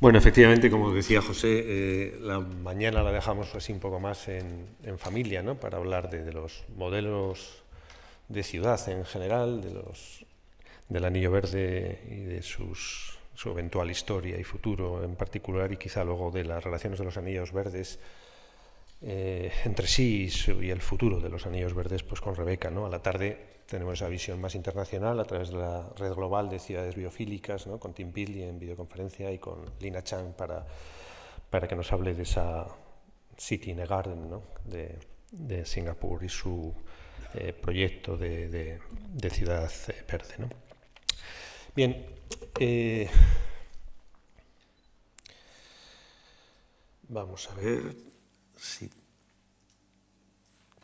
Bueno, efectivamente, como decía José, eh, la mañana la dejamos así un poco más en, familia, ¿no? Para hablar de, los modelos de ciudad en general, de los, del anillo verde y de su eventual historia y futuro en particular, y quizá luego de las relaciones de los anillos verdes eh, entre sí y, y, el futuro de los anillos verdes, pues con Rebeca, ¿no? A la tarde tenemos esa visión más internacional a través de la red global de ciudades biofílicas, con Tim Billy en videoconferencia y con Lina Chang para, para que nos hable de esa City in a Garden de, Singapur y su eh, proyecto de, ciudad eh, verde. Bien. Eh, vamos a ver si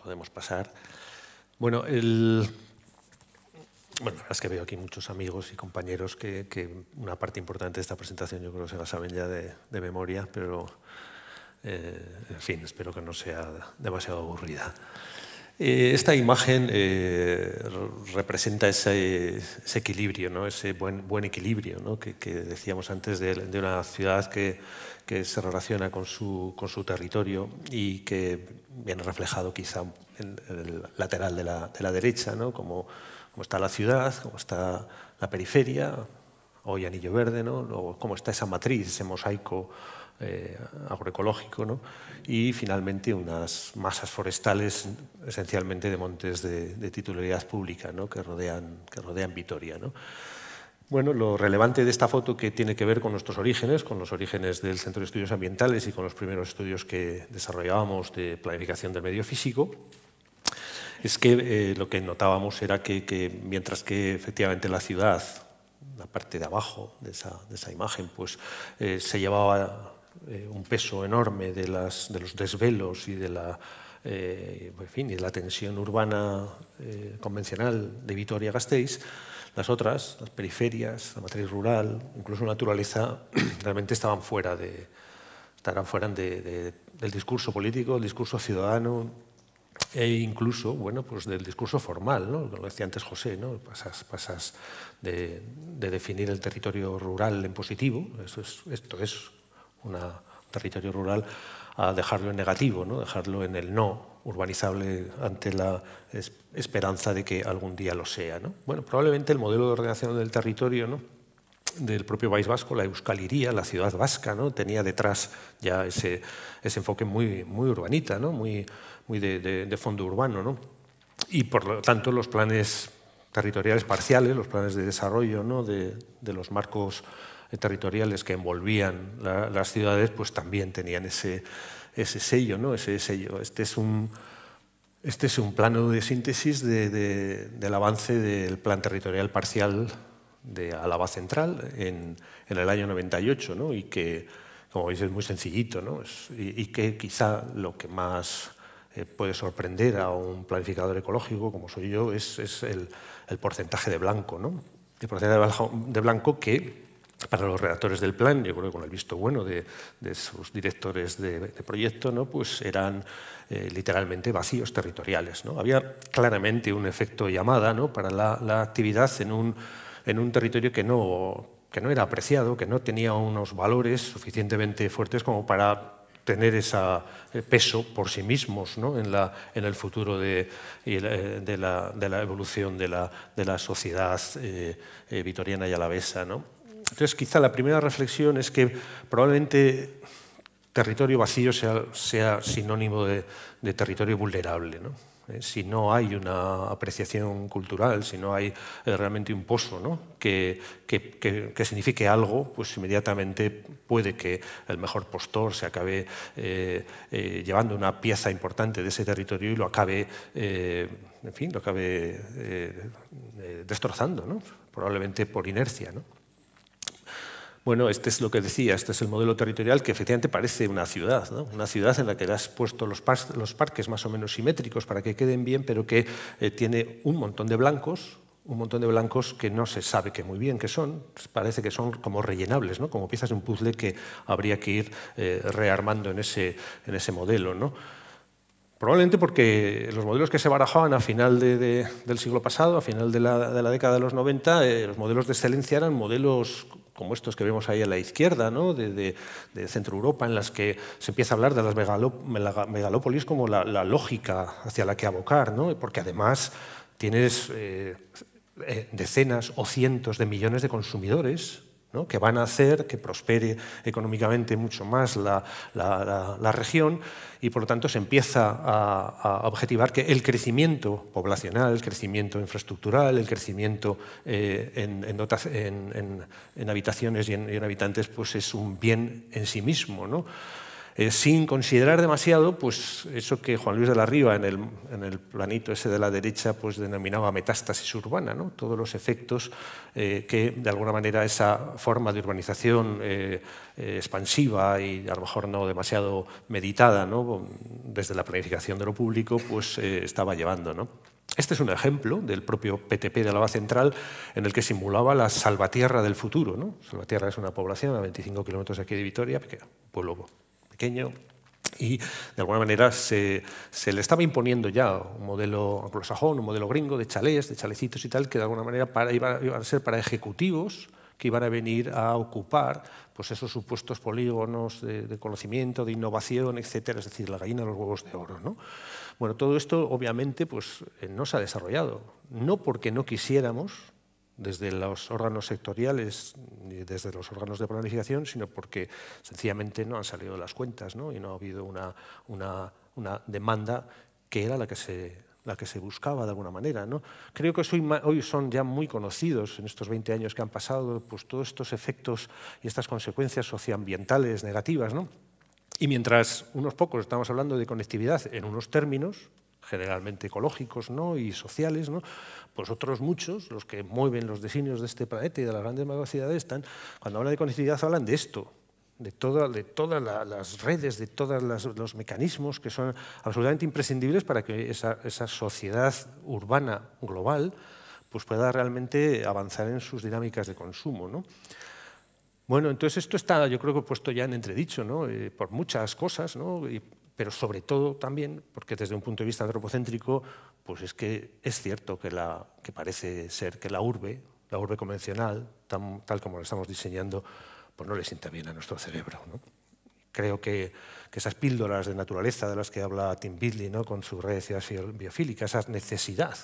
podemos pasar. Bueno, el bueno, la verdad es que veo aquí muchos amigos y compañeros que, una parte importante de esta presentación yo creo que se la saben ya de, memoria, pero eh, en fin, espero que no sea demasiado aburrida. Eh, esta imagen eh, representa ese, equilibrio, ¿no? ese buen, buen equilibrio que, decíamos antes de, una ciudad que, se relaciona con su, con su territorio y que viene reflejado quizá en el lateral de la, de la derecha, ¿no? como cómo está la ciudad, cómo está la periferia, hoy Anillo Verde, ¿no? cómo está esa matriz, ese mosaico eh, agroecológico, ¿no? y finalmente unas masas forestales esencialmente de montes de, titularidad pública ¿no? que, rodean, Vitoria. Bueno, lo relevante de esta foto que tiene que ver con nuestros orígenes, con los orígenes del Centro de Estudios Ambientales y con los primeros estudios que desarrollábamos de planificación del medio físico, es que eh, lo que notábamos era que, mientras que efectivamente la ciudad, la parte de abajo de esa, imagen, pues eh, se llevaba eh, un peso enorme de, las, de los desvelos y de la, en fin, y de la tensión urbana convencional de Vitoria-Gasteiz, las otras, las periferias, la matriz rural, incluso naturaleza, realmente estaban fuera de, estarán fuera de, de, del discurso político, el discurso ciudadano, e incluso bueno, pues del discurso formal, ¿no? lo decía antes José, ¿no? pasas, pasas de, definir el territorio rural en positivo, eso es, esto es un territorio rural, a dejarlo en negativo, ¿no? dejarlo en el no urbanizable ante la esperanza de que algún día lo sea. ¿no? Bueno, probablemente el modelo de ordenación del territorio ¿no? del propio País Vasco, la Euskaliría, la ciudad vasca, ¿no? tenía detrás ya ese, ese enfoque muy, muy urbanita, ¿no? muy muy de, fondo urbano. ¿no? Y por lo tanto los planes territoriales parciales, los planes de desarrollo ¿no? de, los marcos eh, territoriales que envolvían las ciudades, pues también tenían ese, ese sello, ¿no? ese sello. Este es un, este es un plano de síntesis del avance del plan territorial parcial de Álava Central en, en el año 98, ¿no? y que, como veis, es muy sencillito, ¿no? Es, y, y, que quizá lo que más eh, puede sorprender a un planificador ecológico como soy yo es, es el, porcentaje de blanco. ¿no? El porcentaje de blanco que para los redactores del plan, yo creo que con el visto bueno de, de sus directores de, proyecto, ¿no? pues eran eh, literalmente vacíos territoriales. ¿no? Había claramente un efecto llamada ¿no? para la, la actividad en un, en un territorio que no, que no era apreciado, que no tenía unos valores suficientemente fuertes como para tener ese eh, peso por sí mismos en, el futuro eh, de, la, evolución de la, sociedad eh, vitoriana y alavesa. Entonces, quizá la primera reflexión es que probablemente territorio vacío sea, sinónimo de, territorio vulnerable. ¿eh? si no hay una apreciación cultural, si no hay eh, realmente un pozo que, signifique algo, pues inmediatamente puede que el mejor postor se acabe eh, llevando una pieza importante de ese territorio y lo acabe, en fin, lo acabe destrozando, probablemente por inercia. Bueno, este es lo que decía, este es el modelo territorial que efectivamente parece una ciudad, ¿no? una ciudad en la que has puesto los, parques más o menos simétricos para que queden bien, pero que eh, tiene un montón de blancos, un montón de blancos que no se sabe que muy bien que son, parece que son como rellenables, ¿no? como piezas de un puzzle que habría que ir eh, rearmando en ese, en ese modelo. ¿no? Probablemente porque los modelos que se barajaban a final del siglo pasado, a final de la, de la década de los 90, eh, los modelos de excelencia eran modelos como estos que vemos ahí a la izquierda, ¿no? de, Centro Europa, en las que se empieza a hablar de las megalópolis como la, lógica hacia la que abocar, ¿no? porque además tienes eh, eh, decenas o cientos de millones de consumidores que van a hacer que prospere económicamente mucho más la, región y por lo tanto se empieza a, objetivar que el crecimiento poblacional, el crecimiento infraestructural, el crecimiento eh, en, habitaciones y en, habitantes pues es un bien en sí mismo. ¿no? Eh, sin considerar demasiado pues, eso que Juan Luis de la Riva en el, planito ese de la derecha pues, denominaba metástasis urbana, todos los efectos eh, que de alguna manera esa forma de urbanización eh, expansiva y a lo mejor no demasiado meditada desde la planificación de lo público pues, estaba llevando. Este es un ejemplo del propio PTP de la Alaba Central en el que simulaba la Salvatierra del futuro. ¿no? Salvatierra es una población a 25 kilómetros aquí de Vitoria, un pueblo pequeño, y de alguna manera se, se, le estaba imponiendo ya un modelo anglosajón, un modelo gringo de chalés, de chalecitos y tal, que de alguna manera iban, a ser para ejecutivos que iban a venir a ocupar pues esos supuestos polígonos de, conocimiento, de innovación, etcétera, es decir, la gallina de los huevos de oro. ¿no? Bueno, todo esto obviamente pues, eh, no se ha desarrollado, no porque no quisiéramos, desde los órganos sectoriales desde los órganos de planificación, sino porque sencillamente no han salido las cuentas ¿no? y no ha habido una, una, demanda que era la que se la que se buscaba de alguna manera. ¿no? Creo que hoy son ya muy conocidos en estos 20 años que han pasado pues, todos estos efectos y estas consecuencias socioambientales negativas. ¿no? Y mientras unos pocos estamos hablando de conectividad en unos términos, generalmente ecológicos ¿no? y sociales, ¿no? pues otros muchos, los que mueven los designios de este planeta y de las grandes megacidades, están, cuando hablan de conectividad hablan de esto, de, de todas las redes, de todos los mecanismos que son absolutamente imprescindibles para que esa, sociedad urbana global pues pueda realmente avanzar en sus dinámicas de consumo. Bueno, entonces esto está, yo creo que puesto ya en entredicho, eh, por muchas cosas, ¿no? pero sobre todo también porque desde un punto de vista antropocéntrico, pues es que es cierto que, la, que parece ser que la urbe, la urbe convencional, tal como la estamos diseñando, pues no le sienta bien a nuestro cerebro. ¿no? Creo que, esas píldoras de naturaleza de las que habla Tim Bidley ¿no? con sus redes biofílicas, esa necesidad,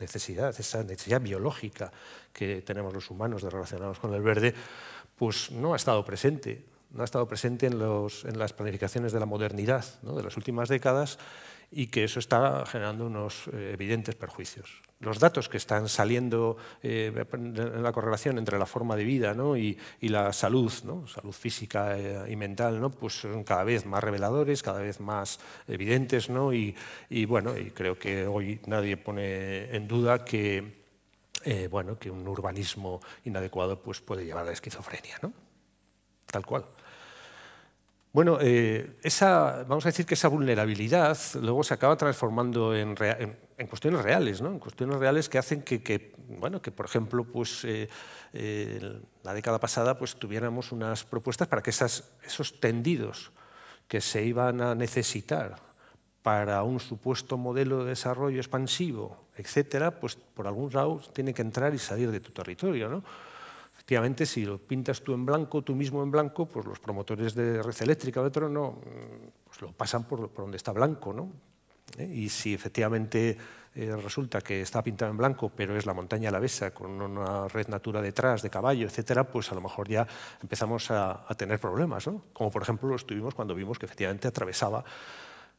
necesidad, esa necesidad biológica que tenemos los humanos de relacionarnos con el verde, pues no ha estado presente no ha estado presente en, las planificaciones de la modernidad de las últimas décadas y que eso está generando unos eh, evidentes perjuicios. Los datos que están saliendo en eh, la correlación entre la forma de vida y, la salud, salud física eh, y mental, ¿no? pues son cada vez más reveladores, cada vez más evidentes y, y, bueno, creo que hoy nadie pone en duda que, bueno, que un urbanismo inadecuado pues, puede llevar a la esquizofrenia, tal cual. Bueno, eh, esa, vamos a decir que esa vulnerabilidad luego se acaba transformando en, cuestiones reales, ¿no? en cuestiones reales que hacen que, bueno, que por ejemplo, pues, eh, eh, la década pasada pues, tuviéramos unas propuestas para que esas, esos tendidos que se iban a necesitar para un supuesto modelo de desarrollo expansivo, etcétera, pues por algún lado tiene que entrar y salir de tu territorio. ¿no? Efectivamente, si lo pintas tú en blanco, tú mismo en blanco, pues los promotores de red eléctrica o otro no, pues lo pasan por, donde está blanco, ¿no? ¿Eh? Y si efectivamente eh, resulta que está pintado en blanco, pero es la montaña alavesa con una red natura detrás de caballo, etcétera, pues a lo mejor ya empezamos a, tener problemas, ¿no? Como por ejemplo los tuvimos cuando vimos que efectivamente atravesaba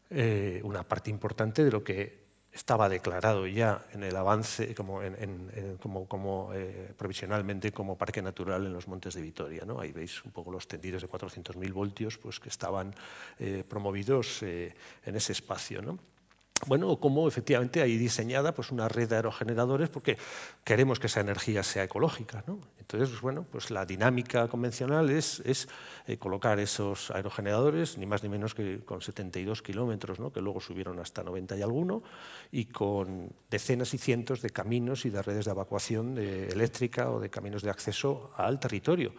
eh, una parte importante de lo que estaba declarado ya en el avance como, como, eh, provisionalmente como parque natural en los montes de Vitoria. ¿no? Ahí veis un poco los tendidos de 400.000 voltios pues, que estaban eh, promovidos eh, en ese espacio. ¿no? bueno, cómo efectivamente hay diseñada pues, una red de aerogeneradores porque queremos que esa energía sea ecológica. ¿no? Entonces, pues, bueno, pues la dinámica convencional es, eh, colocar esos aerogeneradores, ni más ni menos que con 72 kilómetros, ¿no? que luego subieron hasta 90 y alguno, y con decenas y cientos de caminos y de redes de evacuación eléctrica o de caminos de acceso al territorio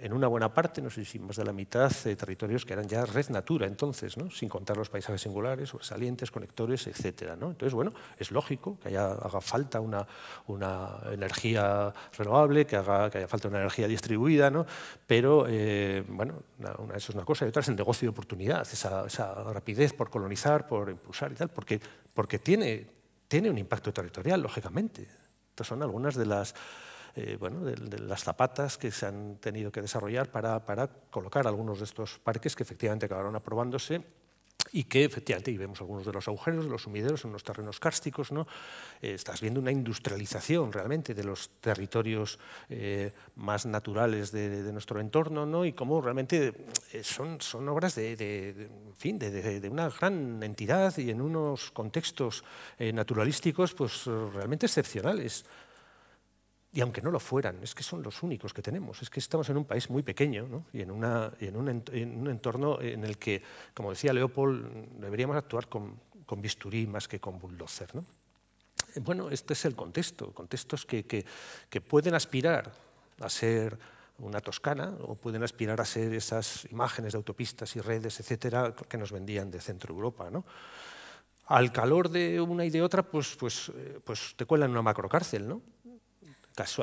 en una buena parte, no sé si más de la mitad, de eh, territorios que eran ya red natura entonces, ¿no? sin contar los paisajes singulares, salientes, conectores, etc. ¿no? Entonces, bueno, es lógico que haya, haga falta una, una energía renovable, que, haga, que haya falta una energía distribuida, ¿no? pero eh, bueno, una, eso es una cosa y otra es el negocio de oportunidad, esa, rapidez por colonizar, por impulsar y tal, porque, porque tiene, tiene un impacto territorial, lógicamente. Estas son algunas de las eh, bueno, de, las zapatas que se han tenido que desarrollar para, colocar algunos de estos parques que efectivamente acabaron aprobándose y que efectivamente, y vemos algunos de los agujeros, los sumideros en los terrenos kársticos, ¿no? Eh, estás viendo una industrialización realmente de los territorios eh, más naturales de, nuestro entorno ¿no? y cómo realmente son, obras de, de de, una gran entidad y en unos contextos naturalísticos pues, realmente excepcionales y aunque no lo fueran, es que son los únicos que tenemos, es que estamos en un país muy pequeño ¿no? y, en una, y en, un entorno en el que, como decía Leopold, deberíamos actuar con, con bisturí más que con bulldozer. ¿no? Bueno, este es el contexto, contextos que, que, que pueden aspirar a ser una Toscana o pueden aspirar a ser esas imágenes de autopistas y redes, etcétera, que nos vendían de centro Europa. ¿no? Al calor de una y de otra, pues, pues, eh, pues te cuelan en una macrocárcel, ¿no?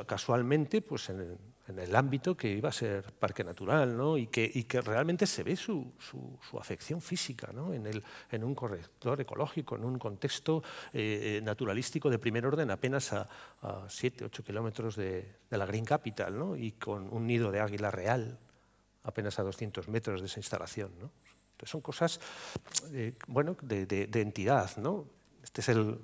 casualmente pues, en, el, ámbito que iba a ser parque natural y, que, realmente se ve su, afección física en, un corrector ecológico, en un contexto eh, eh, naturalístico de primer orden apenas a, a 7, 8 kilómetros de, la Green Capital y con un nido de águila real apenas a 200 metros de esa instalación. Entonces son cosas eh, bueno, de, entidad. ¿no? Este es el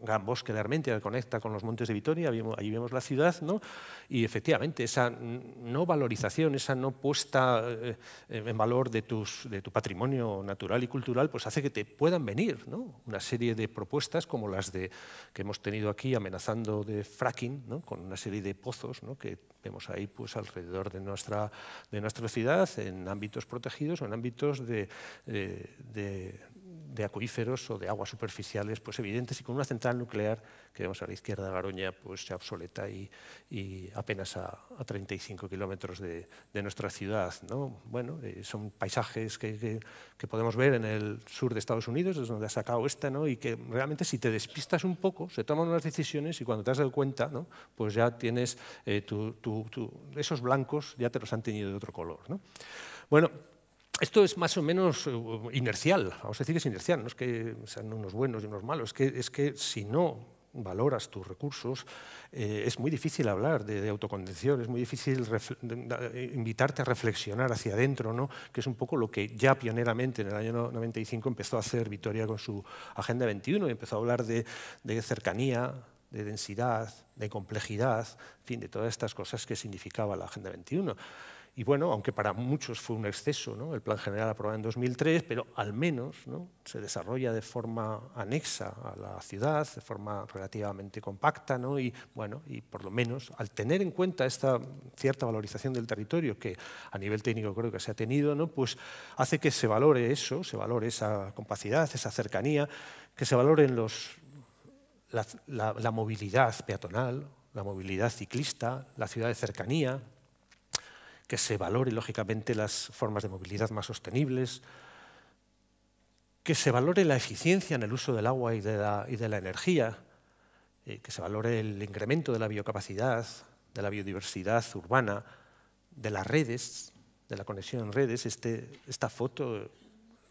gran bosque de Armentia conecta con los montes de Vitoria, ahí vemos la ciudad, ¿no? y efectivamente esa no valorización, esa no puesta eh, en valor de, tu patrimonio natural y cultural, pues hace que te puedan venir ¿no? una serie de propuestas como las de, que hemos tenido aquí amenazando de fracking, con una serie de pozos que vemos ahí pues, alrededor de nuestra, de nuestra ciudad, en ámbitos protegidos o en ámbitos de eh, de acuíferos o de aguas superficiales pues evidentes y con una central nuclear que vemos a la izquierda de Garoña pues se obsoleta y, y apenas a, 35 kilómetros de, de, nuestra ciudad. ¿no? Bueno, eh, son paisajes que, que, podemos ver en el sur de Estados Unidos, es donde ha sacado esta, ¿no? y que realmente si te despistas un poco, se toman unas decisiones y cuando te has dado cuenta, ¿no? pues ya tienes eh, tu, esos blancos, ya te los han teñido de otro color. ¿no? Bueno, esto es más o menos eh, inercial, vamos a decir que es inercial, no es que sean unos buenos y unos malos, es que, es que si no valoras tus recursos, eh, es muy difícil hablar de, de es muy difícil invitarte a reflexionar hacia adentro, ¿no? que es un poco lo que ya pioneramente en el año 95 empezó a hacer Vitoria con su Agenda 21 y empezó a hablar de, cercanía, de densidad, de complejidad, en fin, de todas estas cosas que significaba la Agenda 21 y bueno, aunque para muchos fue un exceso, ¿no? el Plan General aprobado en 2003, pero al menos ¿no? se desarrolla de forma anexa a la ciudad, de forma relativamente compacta, y bueno, y por lo menos al tener en cuenta esta cierta valorización del territorio que a nivel técnico creo que se ha tenido, ¿no? pues hace que se valore eso, se valore esa compacidad, esa cercanía, que se valoren los, la movilidad peatonal, la movilidad ciclista, la ciudad de cercanía, que se valore lógicamente las formas de movilidad más sostenibles, que se valore la eficiencia en el uso del agua y de la, y de la energía, eh, que se valore el incremento de la biocapacidad, de la biodiversidad urbana, de las redes, de la conexión en redes. Este, esta foto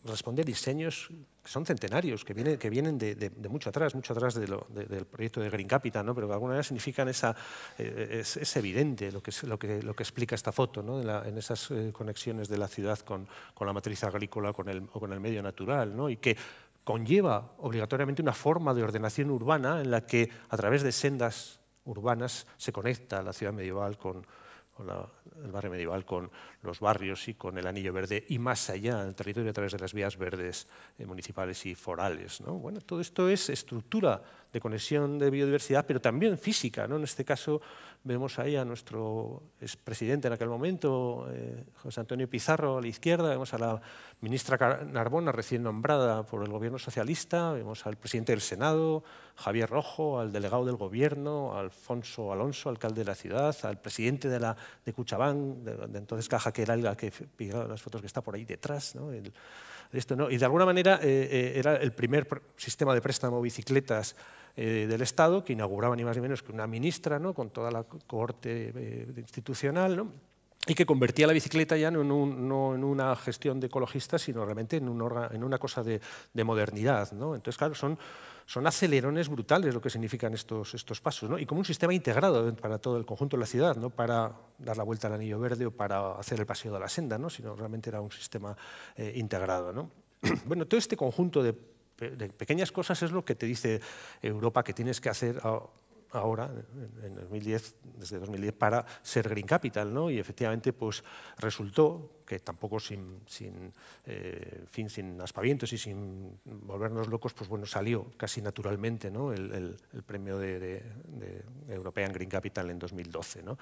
responde a diseños que son centenarios, que vienen, que vienen de, mucho atrás, mucho atrás del proyecto de Green Capital, ¿no? pero de alguna manera significan esa, eh, es, evidente lo que, lo, que, lo que explica esta foto, ¿no? en, esas eh, conexiones de la ciudad con, con la matriz agrícola con el, o con el medio natural, ¿no? y que conlleva obligatoriamente una forma de ordenación urbana en la que a través de sendas urbanas se conecta la ciudad medieval con, con la el barrio medieval con los barrios y con el anillo verde y más allá del territorio a través de las vías verdes eh, municipales y forales. Bueno, todo esto es estructura de conexión de biodiversidad, pero también física, ¿no? en este caso Vemos ahí a nuestro expresidente en aquel momento, eh, José Antonio Pizarro, a la izquierda. Vemos a la ministra Narbona, recién nombrada por el gobierno socialista. Vemos al presidente del Senado, Javier Rojo, al delegado del gobierno, Alfonso Alonso, alcalde de la ciudad, al presidente de, la, de Cuchabán, de, entonces Caja, que era el que las fotos que está por ahí detrás. ¿no? esto, ¿no? Y de alguna manera eh, eh, era el primer sistema de préstamo bicicletas eh, del Estado, que inauguraba ni más ni menos que una ministra, ¿no? con toda la cohorte eh, institucional, ¿no? y que convertía la bicicleta ya no en, un, en, una gestión de ecologistas, sino realmente en, un en una cosa de, modernidad. ¿no? Entonces, claro, son, son acelerones brutales lo que significan estos, estos pasos, ¿no? y como un sistema integrado para todo el conjunto de la ciudad, no para dar la vuelta al anillo verde o para hacer el paseo de la senda, ¿no? sino realmente era un sistema eh, integrado. ¿no? bueno, todo este conjunto de de pequeñas cosas es lo que te dice Europa que tienes que hacer ahora, en 2010, desde 2010, para ser Green Capital, ¿no? Y efectivamente, pues resultó que tampoco sin, sin, eh, sin aspavientos y sin volvernos locos, pues bueno, salió casi naturalmente ¿no? el, premio de, de, de, European Green Capital en 2012, ¿no?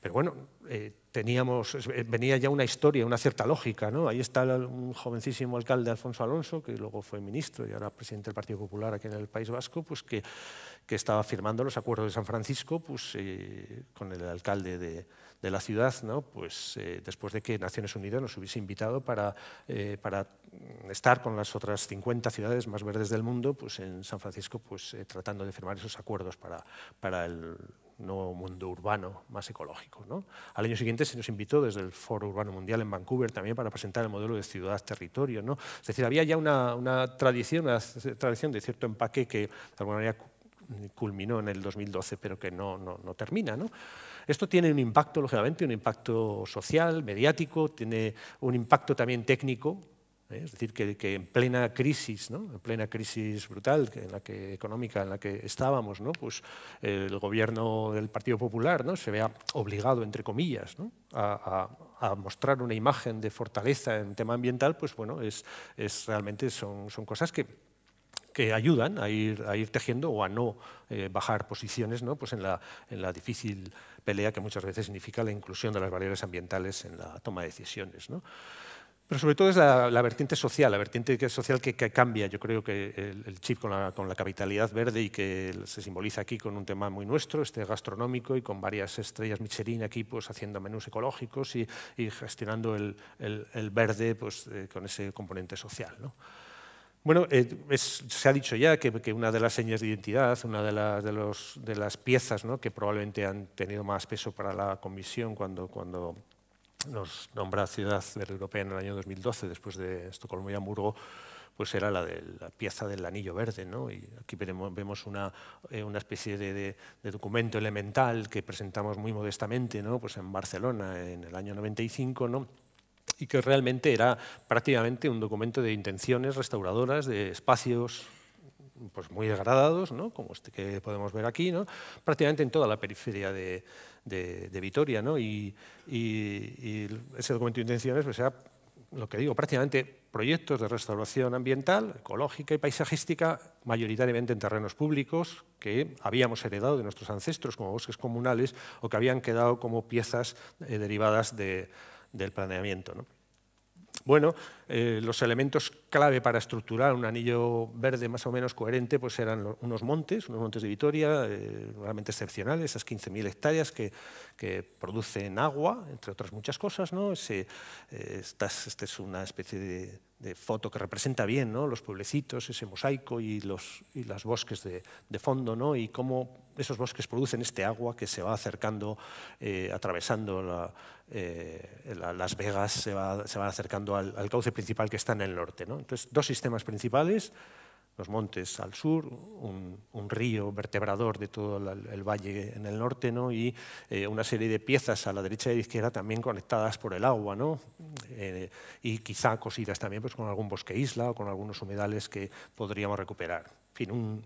Pero bueno, eh, teníamos, eh, venía ya una historia, una cierta lógica. ¿no? Ahí está un jovencísimo alcalde, Alfonso Alonso, que luego fue ministro y ahora presidente del Partido Popular aquí en el País Vasco, pues que, que estaba firmando los acuerdos de San Francisco pues, eh, con el alcalde de, la ciudad, ¿no? pues, después de que Naciones Unidas nos hubiese invitado para, para, estar con las otras 50 ciudades más verdes del mundo pues, en San Francisco pues, tratando de firmar esos acuerdos para, para el no mundo urbano, más ecológico. Al año siguiente se nos invitó desde el Foro Urbano Mundial en Vancouver también para presentar el modelo de ciudad-territorio. ¿no? Es decir, había ya una, tradición, una tradición de cierto empaque que de alguna manera culminó en el 2012, pero que no, no, termina. ¿no? Esto tiene un impacto, lógicamente, un impacto social, mediático, tiene un impacto también técnico, ¿eh? Es decir, que, en plena crisis, en plena crisis brutal en la económica en la que estábamos, ¿no? pues eh, el gobierno del Partido Popular ¿no? se vea obligado, entre comillas, a, mostrar una imagen de fortaleza en tema ambiental, pues bueno, es, realmente son, cosas que, ayudan a ir, tejiendo o a no eh, bajar posiciones pues en, la, difícil pelea que muchas veces significa la inclusión de las variables ambientales en la toma de decisiones. Pero sobre todo es la, vertiente social, la vertiente social que, cambia, yo creo que el, chip con la, capitalidad verde y que se simboliza aquí con un tema muy nuestro, este gastronómico y con varias estrellas Michelin aquí pues haciendo menús ecológicos y, gestionando el, verde pues, eh, con ese componente social. Bueno, eh, se ha dicho ya que, una de las señas de identidad, una de, de, de las piezas ¿no? que probablemente han tenido más peso para la comisión cuando, cuando nos nombra ciudad europea en el año 2012, después de Estocolmo y Hamburgo, pues era la de la pieza del anillo verde. ¿no? Y aquí vemos una, eh, una especie de, documento elemental que presentamos muy modestamente ¿no? pues en Barcelona en el año 95, ¿no? y que realmente era prácticamente un documento de intenciones restauradoras de espacios pues muy degradados, ¿no? como este que podemos ver aquí, ¿no? prácticamente en toda la periferia de, de, Vitoria. ¿no? Y, ese documento de intenciones pues, sea lo que digo, prácticamente proyectos de restauración ambiental, ecológica y paisajística, mayoritariamente en terrenos públicos que habíamos heredado de nuestros ancestros como bosques comunales o que habían quedado como piezas eh, derivadas del planeamiento. ¿no? bueno, eh, los elementos clave para estructurar un anillo verde más o menos coherente pues eran unos montes, unos montes de Vitoria, eh, realmente excepcionales, esas 15.000 hectáreas que, producen agua, entre otras muchas cosas. ¿no? Eh, esta es una especie de de foto que representa bien ¿no? los pueblecitos, ese mosaico y los las bosques de, de, fondo, ¿no? y cómo esos bosques producen este agua que se va acercando, eh, atravesando eh, Las Vegas, se va, acercando al, cauce principal que está en el norte. ¿no? Entonces, dos sistemas principales, los montes al sur, un, río vertebrador de todo el, valle en el norte ¿no? y eh, una serie de piezas a la derecha y a la izquierda también conectadas por el agua ¿no? Eh, y quizá cosidas también pues, con algún bosque isla o con algunos humedales que podríamos recuperar. fin, un,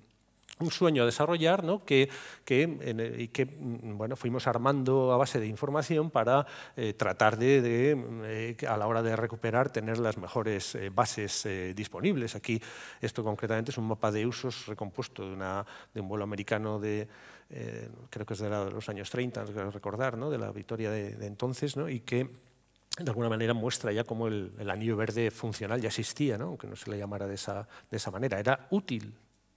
un sueño a desarrollar ¿no? que, que, mm, bueno, fuimos armando a base de información para eh, tratar de, eh, a la hora de recuperar, tener las mejores eh, bases disponibles. Aquí esto concretamente es un mapa de usos recompuesto de, una, de un vuelo americano de, creo que es de los años 30, recordar, ¿no? de la victoria de, entonces, y que de alguna manera muestra ya cómo el, anillo verde funcional ya existía, ¿no? aunque no se le llamara de esa, de esa manera. Era útil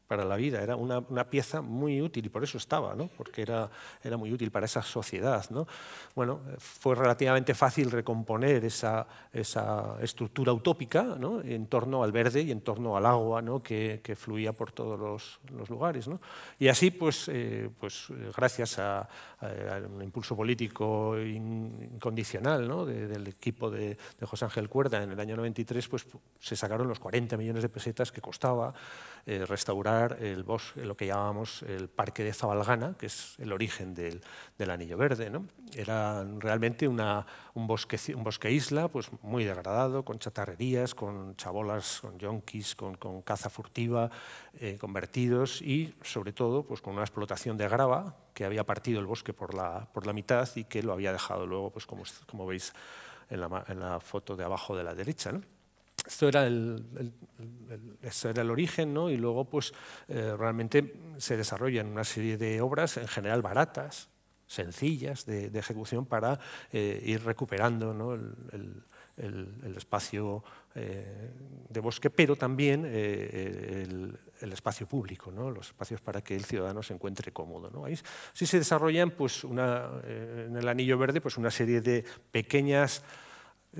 para la vida, era una, una, pieza muy útil y por eso estaba, ¿no? porque era, era muy útil para esa sociedad. ¿no? Bueno, fue relativamente fácil recomponer esa, esa estructura utópica ¿no? en torno al verde y en torno al agua ¿no? que, que fluía por todos los, los lugares. ¿no? Y así, pues, eh, pues gracias a, un impulso político incondicional ¿no? del equipo de, de José Ángel Cuerda en el año 93, pues, se sacaron los 40 millones de pesetas que costaba eh, restaurar el bosque, lo que llamábamos el Parque de Zabalgana, que es el origen del, Anillo Verde. ¿no? Era realmente un, bosque, un bosque isla pues, muy degradado, con chatarrerías, con chabolas, con yonkis, con, caza furtiva, eh, convertidos y, sobre todo, pues, con una explotación de grava que había partido el bosque por la, por la mitad y que lo había dejado luego, pues, como, como veis en la, en la foto de abajo de la derecha. ¿no? esto era el, era el origen, ¿no? y luego pues, eh, realmente se desarrollan una serie de obras, en general baratas, sencillas de, ejecución, para eh, ir recuperando el, espacio eh, de bosque, pero también el, espacio público, los espacios para que el ciudadano se encuentre cómodo. ¿no? Ahí sí se desarrollan pues, en el anillo verde pues, una serie de pequeñas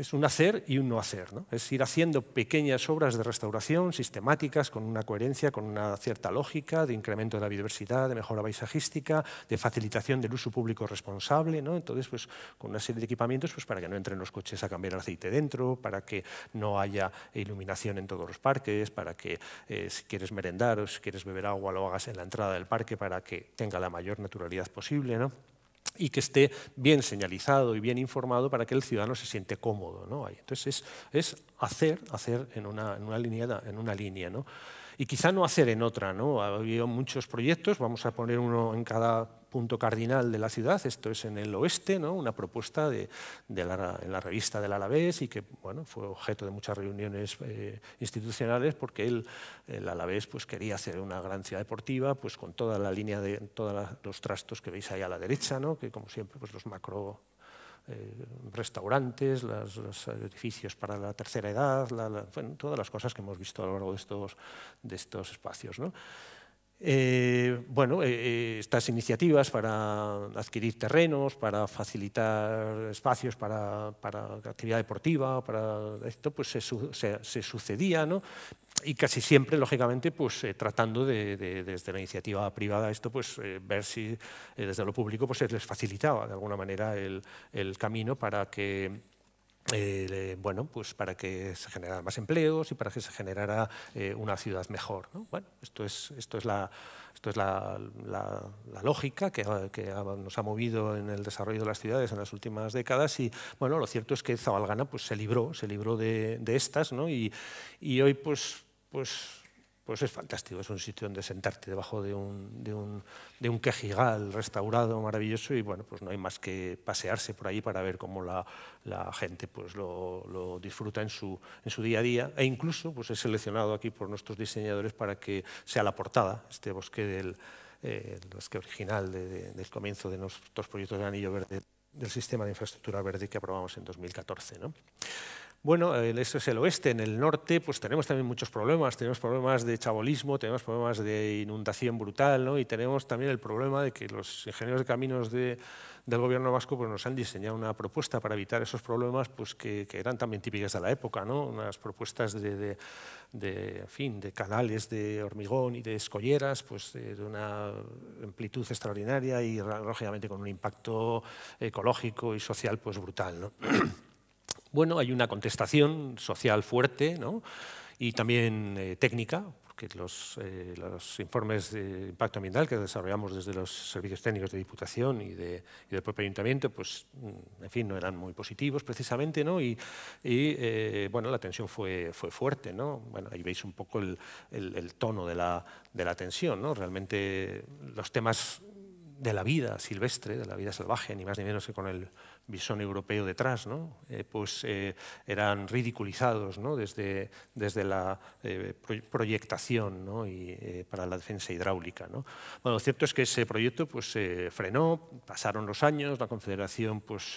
es un hacer y un no hacer. ¿no? Es ir haciendo pequeñas obras de restauración sistemáticas con una coherencia, con una cierta lógica de incremento de la biodiversidad, de mejora paisajística, de facilitación del uso público responsable. ¿no? Entonces, pues, con una serie de equipamientos pues, para que no entren los coches a cambiar el aceite dentro, para que no haya iluminación en todos los parques, para que eh, si quieres merendar o si quieres beber agua lo hagas en la entrada del parque para que tenga la mayor naturalidad posible. ¿no? y que esté bien señalizado y bien informado para que el ciudadano se siente cómodo. ¿no? Entonces, es, es, hacer, hacer en una, línea. En una línea ¿no? Y quizá no hacer en otra. ¿no? Ha habido muchos proyectos, vamos a poner uno en cada punto cardinal de la ciudad, esto es en el oeste, ¿no? una propuesta de, la, en la revista del Alavés y que bueno, fue objeto de muchas reuniones eh, institucionales porque él, el Alavés pues, quería hacer una gran ciudad deportiva pues, con toda la línea de todos los trastos que veis ahí a la derecha, ¿no? que como siempre pues, los macro eh, restaurantes, los edificios para la tercera edad, todas las cosas que hemos visto a lo largo de estos, de estos espacios. ¿no? Eh, bueno, eh, eh, estas iniciativas para adquirir terrenos, para facilitar espacios para, para actividad deportiva, para esto, pues se, sucedía, ¿no? Y casi siempre, lógicamente, pues tratando de, desde la iniciativa privada esto, pues ver si desde lo público pues, se les facilitaba de alguna manera el camino para que eh, bueno, pues para que se generaran más empleos y para que se generara eh, una ciudad mejor. Bueno, esto es, esto es, la, esto es la, lógica que, nos ha movido en el desarrollo de las ciudades en las últimas décadas y bueno, lo cierto es que Zabalgana pues, se libró, se libró de, estas ¿no? y, hoy pues, pues pues es fantástico, es un sitio donde sentarte debajo de un, de un, quejigal restaurado maravilloso y bueno, pues no hay más que pasearse por ahí para ver cómo la, gente pues lo, disfruta en su, en su día a día e incluso pues seleccionado aquí por nuestros diseñadores para que sea la portada, este bosque del eh, bosque original del comienzo de nuestros proyectos de Anillo Verde, del sistema de infraestructura verde que aprobamos en 2014. ¿no? Bueno, eso es el oeste. En el norte pues tenemos también muchos problemas. Tenemos problemas de chabolismo, tenemos problemas de inundación brutal ¿no? y tenemos también el problema de que los ingenieros de caminos del gobierno vasco pues nos han diseñado una propuesta para evitar esos problemas pues, que, eran también típicas de la época. ¿no? Unas propuestas de, fin, de canales de hormigón y de escolleras pues, de, una amplitud extraordinaria y lógicamente con un impacto ecológico y social pues, brutal. ¿no? bueno, hay una contestación social fuerte ¿no? y también eh, técnica, porque los, eh, los, informes de impacto ambiental que desarrollamos desde los servicios técnicos de Diputación y, de, del propio Ayuntamiento, pues, mm, en fin, no eran muy positivos precisamente, ¿no? Y, eh, bueno, la tensión fue, fue fuerte, ¿no? Bueno, ahí veis un poco el, tono de la, de la tensión, ¿no? Realmente los temas de la vida silvestre, de la vida salvaje, ni más ni menos que con el visón europeo detrás, ¿no? Eh, pues eh, eran ridiculizados desde, desde, la eh, proyectación y, para la defensa hidráulica. Bueno, lo cierto es que ese proyecto pues, se frenó, pasaron los años, la Confederación pues,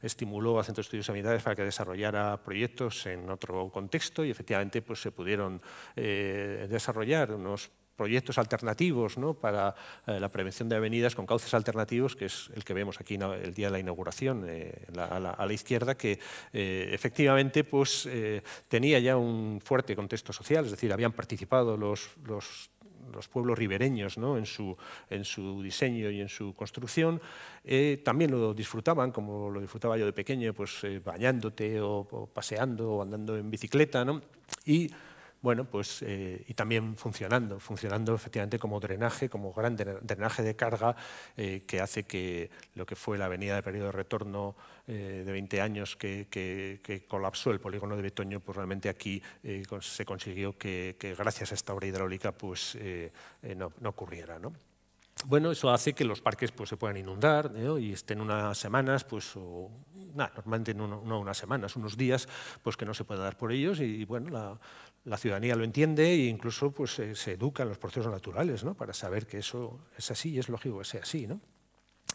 estimuló a centros de Estudios Sanitarios para que desarrollara proyectos en otro contexto y efectivamente pues, se pudieron desarrollar unos proyectos alternativos ¿no? para eh, la prevención de avenidas con cauces alternativos, que es el que vemos aquí el día de la inauguración eh, a, la, izquierda, que eh, efectivamente pues, tenía ya un fuerte contexto social, es decir, habían participado los, pueblos ribereños ¿no? en, su, en, su, diseño y en su construcción. también lo disfrutaban, como lo disfrutaba yo de pequeño, pues bañándote o, paseando o andando en bicicleta. ¿no? Y bueno, pues, eh, y también funcionando, funcionando efectivamente como drenaje, como gran drenaje de carga eh, que hace que lo que fue la avenida de periodo de retorno eh, de 20 años que, colapsó el polígono de Betoño, pues realmente aquí se consiguió que, gracias a esta obra hidráulica pues, no, ocurriera. ¿no? Bueno, eso hace que los parques pues, se puedan inundar y estén unas semanas, pues, nada normalmente no, unas semanas, unos días, pues que no se pueda dar por ellos y, y bueno, la, la ciudadanía lo entiende e incluso pues, eh, se, educa en los procesos naturales ¿no? para saber que eso es así y es lógico que sea así. ¿no?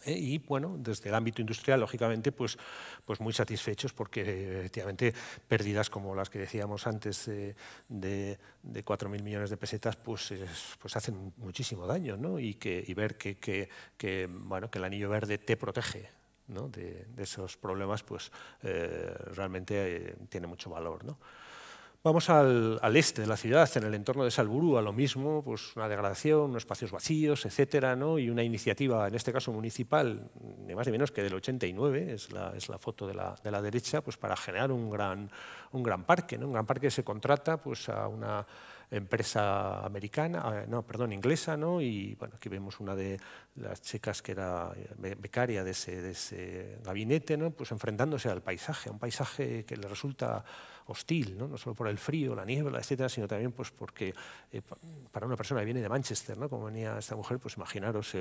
Eh, y bueno, desde el ámbito industrial, lógicamente, pues, pues muy satisfechos porque efectivamente pérdidas como las que decíamos antes de, de 4.000 millones de pesetas pues, pues hacen muchísimo daño ¿no? y, que, y ver que, que, bueno, que el anillo verde te protege. ¿no? De, esos problemas, pues eh, realmente tiene mucho valor. ¿no? Vamos al, este de la ciudad, en el entorno de Salburú, a lo mismo, pues una degradación, unos espacios vacíos, etcétera, ¿no? y una iniciativa, en este caso municipal, ni más ni menos que del 89, es la, es la foto de la, derecha, pues para generar un gran, un gran parque. ¿no? Un gran parque se contrata pues, a una empresa americana, no, perdón, inglesa, ¿no? y bueno, aquí vemos una de las chicas que era eh, becaria de ese, gabinete, ¿no? pues enfrentándose al paisaje, a un paisaje que le resulta hostil, ¿no? no solo por el frío, la niebla, etcétera, sino también pues, porque eh, para una persona que viene de Manchester, ¿no? como venía esta mujer, pues imaginaros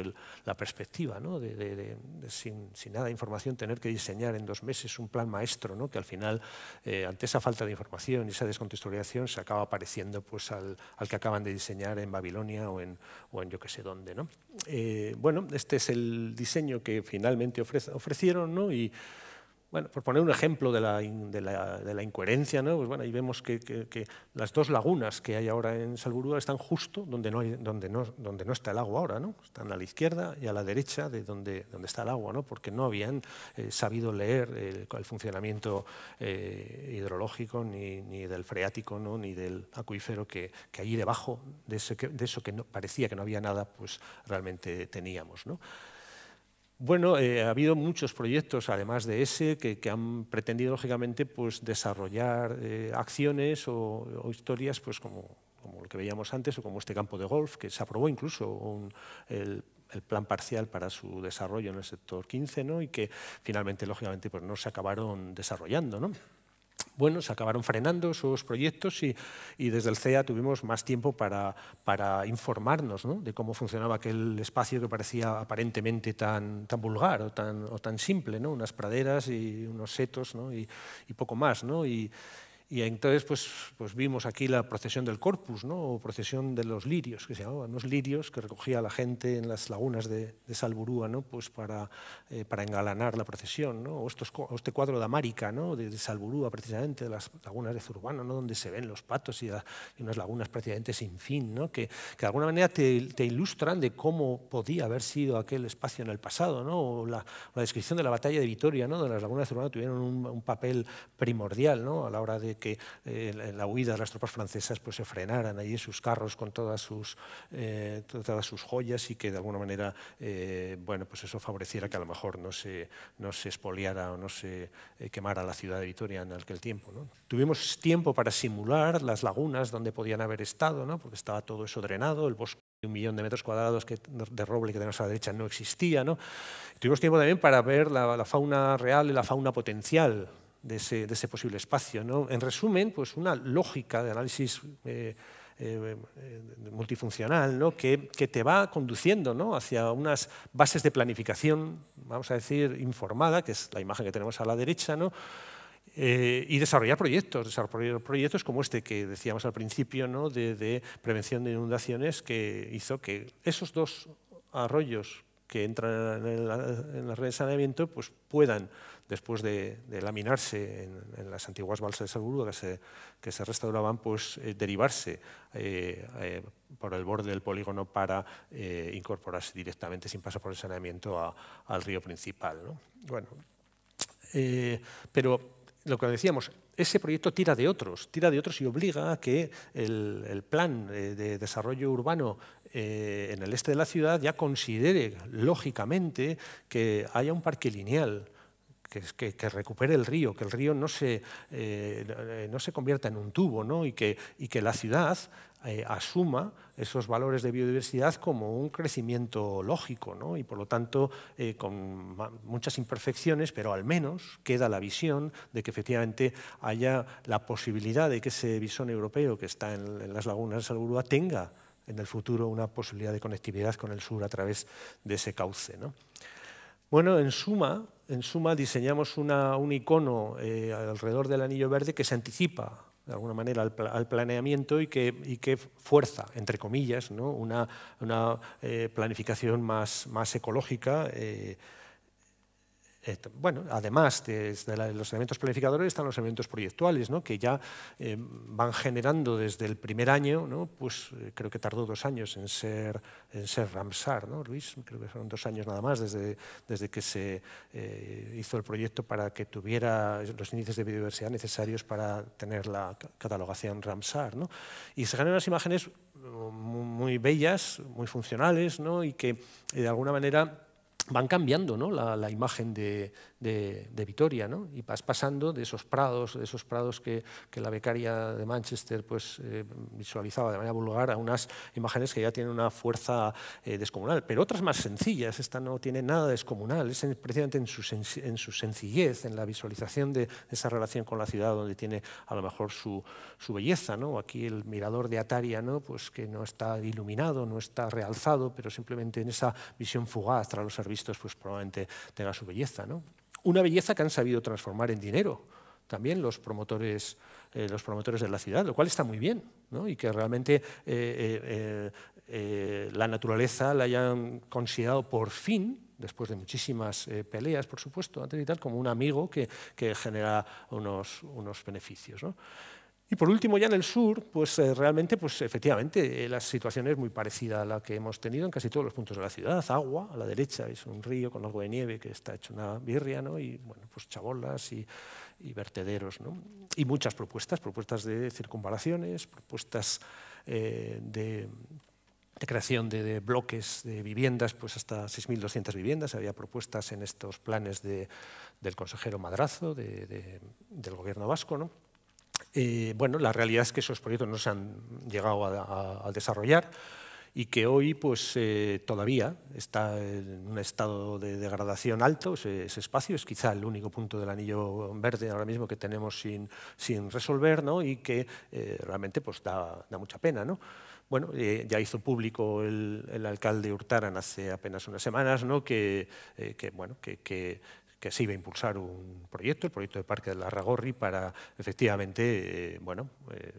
la perspectiva ¿no? de, sin, nada de información tener que diseñar en dos meses un plan maestro, ¿no? que al final, eh, ante esa falta de información y esa descontextualización, se acaba pareciendo pues, al, que acaban de diseñar en Babilonia o en, o en yo que sé dónde. ¿no? Eh, bueno, este es el diseño que finalmente ofrecieron ¿no? y bueno, por poner un ejemplo de la, de la, incoherencia, ¿no? Pues ahí vemos que, las dos lagunas que hay ahora en Salburúa están justo donde no, donde no, está el agua ahora, ¿no? están a la izquierda y a la derecha de donde, está el agua, porque no habían eh, sabido leer el, funcionamiento eh, hidrológico ni, ni, del freático ¿no? ni del acuífero que, que allí debajo de, de eso que no, parecía que no había nada, pues realmente teníamos. Bueno, eh, ha habido muchos proyectos, además de ese, que, han pretendido, lógicamente, pues, desarrollar eh, acciones o, historias pues, como, lo que veíamos antes o como este campo de golf, que se aprobó incluso el, plan parcial para su desarrollo en el sector 15 ¿no? y que finalmente, lógicamente, pues, no se acabaron desarrollando. ¿no? bueno, se acabaron frenando sus proyectos y, desde el CEA tuvimos más tiempo para, informarnos de cómo funcionaba aquel espacio que parecía aparentemente tan, vulgar o tan, simple, ¿no? unas praderas y unos setos y, poco más. Y entonces pues, pues vimos aquí la procesión del corpus, ¿no? o procesión de los lirios, que se llamaba, unos lirios que recogía la gente en las lagunas de, de Salburúa ¿no? pues para, eh, para engalanar la procesión. ¿no? O, este cuadro de Amárica, ¿no? de, Salburúa precisamente, de las lagunas de Zurbano, ¿no? donde se ven los patos y, unas lagunas prácticamente sin fin, ¿no? que, que de alguna manera te, ilustran de cómo podía haber sido aquel espacio en el pasado. ¿no? O la, descripción de la batalla de Vitoria, ¿no? de las lagunas de Zurbano tuvieron un, un papel primordial ¿no? a la hora de que eh, la huida de las tropas francesas pues, se frenaran allí en sus carros con todas sus, eh, todas sus joyas y que de alguna manera eh, bueno, pues eso favoreciera que a lo mejor no se, no se expoliara o no se quemara la ciudad de Vitoria en aquel tiempo. ¿no? Tuvimos tiempo para simular las lagunas donde podían haber estado, ¿no? porque estaba todo eso drenado, el bosque de un millón de metros cuadrados que, de roble que tenemos a la derecha no existía. ¿no? Tuvimos tiempo también para ver la, la fauna real y la fauna potencial de ese, posible espacio. En resumen, pues una lógica de análisis eh, eh, multifuncional que, te va conduciendo hacia unas bases de planificación, vamos a decir, informada, que es la imagen que tenemos a la derecha, eh, y desarrollar proyectos, desarrollar proyectos como este que decíamos al principio, de, prevención de inundaciones, que hizo que esos dos arroyos que entran en, la red de saneamiento pues puedan después de, laminarse en, las antiguas balsas de Salburgo que se, restauraban, pues eh, derivarse eh, eh, por el borde del polígono para incorporarse directamente sin pasar por el saneamiento al río principal. pero lo que decíamos, ese proyecto tira de otros, tira de otros y obliga a que el, plan de desarrollo urbano en el este de la ciudad ya considere lógicamente que haya un parque lineal que, recupere el río, que el río no se, eh, convierta en un tubo y, que, la ciudad eh, asuma esos valores de biodiversidad como un crecimiento lógico y por lo tanto eh, con muchas imperfecciones, pero al menos queda la visión de que efectivamente haya la posibilidad de que ese bisón europeo que está en, las lagunas de Salburúa tenga en el futuro una posibilidad de conectividad con el sur a través de ese cauce. Bueno, en suma, en suma diseñamos un icono eh, alrededor del anillo verde que se anticipa de alguna manera al, planeamiento y que, y que, fuerza, entre comillas, ¿no? una, eh, planificación más, más ecológica. Eh, bueno, además de, los elementos planificadores están los elementos proyectuales, ¿no? que ya eh, van generando desde el primer año, ¿no? pues eh, creo que tardó dos años en ser, en ser Ramsar, ¿no? Luis, creo que fueron dos años nada más desde, desde que se eh, hizo el proyecto para que tuviera los índices de biodiversidad necesarios para tener la catalogación Ramsar. ¿no? Y se generan unas imágenes mm, muy bellas, muy funcionales, ¿no? y que de alguna manera van cambiando ¿no? la, imagen de, de, Vitoria, ¿no? Y vas pasando de esos prados, de esos prados que, la becaria de Manchester pues, eh, visualizaba de manera vulgar a unas imágenes que ya tienen una fuerza eh, descomunal, pero otras más sencillas, esta no tiene nada descomunal, es precisamente en su, sencillez, en la visualización de, esa relación con la ciudad donde tiene a lo mejor su, su belleza, ¿no? Aquí el mirador de Ataria, ¿no? Pues que no está iluminado, no está realzado, pero simplemente en esa visión fugaz tras los ser vistos, pues probablemente tenga su belleza, ¿no? Una belleza que han sabido transformar en dinero también los promotores, eh, los promotores de la ciudad, lo cual está muy bien, y que realmente eh, eh, la naturaleza la hayan considerado por fin después de muchísimas peleas, por supuesto, antes tal, como un amigo que, que genera unos, unos beneficios. Y por último, ya en el sur, pues eh, realmente, pues efectivamente, eh, la situación es muy parecida a la que hemos tenido en casi todos los puntos de la ciudad. Agua, a la derecha es un río con algo de nieve que está hecho una birria, Y bueno, pues chabolas y, vertederos, ¿no? Y muchas propuestas, propuestas de circunvalaciones, propuestas eh, de, creación de, bloques de viviendas, pues hasta 6.200 viviendas. Había propuestas en estos planes del consejero Madrazo, del gobierno vasco, ¿no? Eh, bueno, la realidad es que esos proyectos no se han llegado a, desarrollar y que hoy pues, eh, todavía está en un estado de degradación alto ese, espacio, es quizá el único punto del anillo verde ahora mismo que tenemos sin, sin resolver ¿no? y que eh, realmente pues, da, da, mucha pena. ¿no? Bueno, ya hizo público el, alcalde Hurtaran hace apenas unas semanas ¿no? que, que bueno, que, que que se iba a impulsar un proyecto, el proyecto de Parque de la Ragorri, para efectivamente, eh, bueno, eh,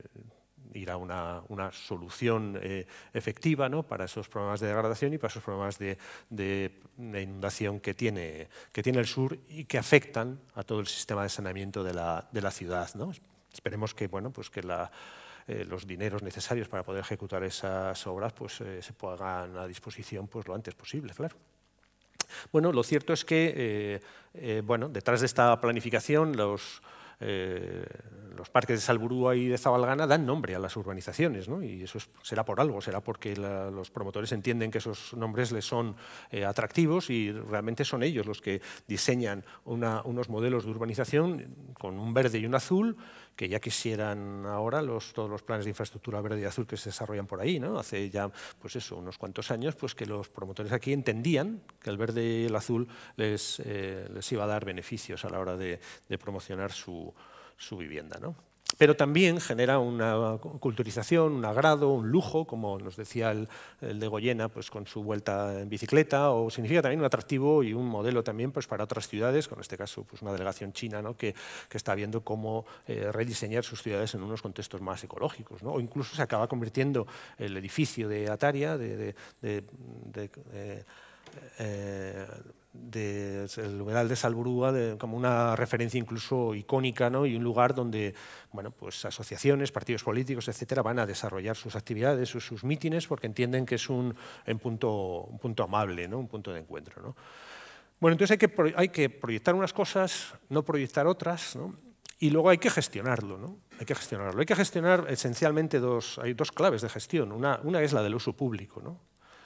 ir a una, solución eh, efectiva ¿no? para esos problemas de degradación y para esos problemas de, inundación que tiene, que tiene el sur y que afectan a todo el sistema de saneamiento de la, ciudad. Esperemos que, bueno, pues que los dineros necesarios para poder ejecutar esas obras pues, se pongan a disposición pues, lo antes posible, claro. Bueno, lo cierto es que, eh, eh, bueno, detrás de esta planificación, los, eh, los parques de Salburúa y de Zabalgana dan nombre a las urbanizaciones, ¿no? y eso será por algo, será porque los promotores entienden que esos nombres les son eh, atractivos y realmente son ellos los que diseñan unos modelos de urbanización con un verde y un azul, que ya quisieran ahora los, todos los planes de infraestructura verde y azul que se desarrollan por ahí, ¿no? hace ya pues eso, unos cuantos años, pues que los promotores aquí entendían que el verde y el azul les, eh, les iba a dar beneficios a la hora de promocionar su, su vivienda. ¿no? Pero también genera una culturización, un agrado, un lujo, como nos decía el, de Goyena pues, con su vuelta en bicicleta, o significa también un atractivo y un modelo también pues, para otras ciudades, con este caso pues, una delegación china ¿no? que, está viendo cómo eh, rediseñar sus ciudades en unos contextos más ecológicos. O incluso se acaba convirtiendo el edificio de Ataria, de, de, eh, eh, del de, humedal de Salburúa como una referencia incluso icónica y un lugar donde bueno, pues asociaciones, partidos políticos, etcétera, van a desarrollar sus actividades, sus, sus mítines, porque entienden que es un, punto, un punto amable, un punto de encuentro. Bueno, entonces hay que, hay que proyectar unas cosas, no proyectar otras, y luego hay que gestionarlo. Hay que gestionarlo. Hay que gestionar esencialmente dos, hay dos claves de gestión. Una, una es la del uso público. ¿no?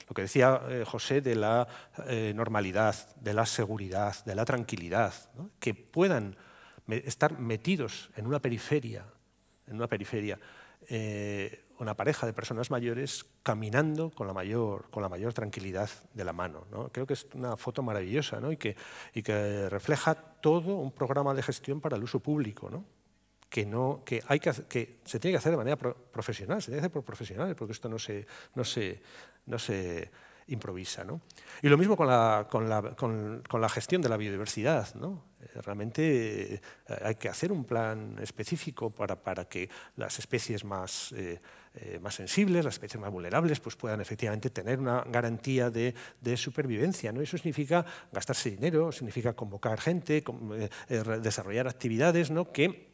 lo que decía eh, José de la eh, normalidad, de la seguridad, de la tranquilidad, que puedan estar metidos en una periferia, en una periferia, eh, una pareja de personas mayores caminando con la mayor, tranquilidad de la mano. Creo que es una foto maravillosa y, que, y, que, refleja todo un programa de gestión para el uso público. ¿no? que, no, que, hay que, se tiene que hacer de manera profesional, se tiene que hacer por profesionales, porque esto no se, se, no se improvisa. Y lo mismo con la, con, la, gestión de la biodiversidad. Eh, realmente eh, hay que hacer un plan específico para, para que las especies más, eh, más sensibles, las especies más vulnerables, pues puedan efectivamente tener una garantía de, supervivencia. ¿no? Eso significa gastarse dinero, significa convocar gente, desarrollar actividades ¿no? que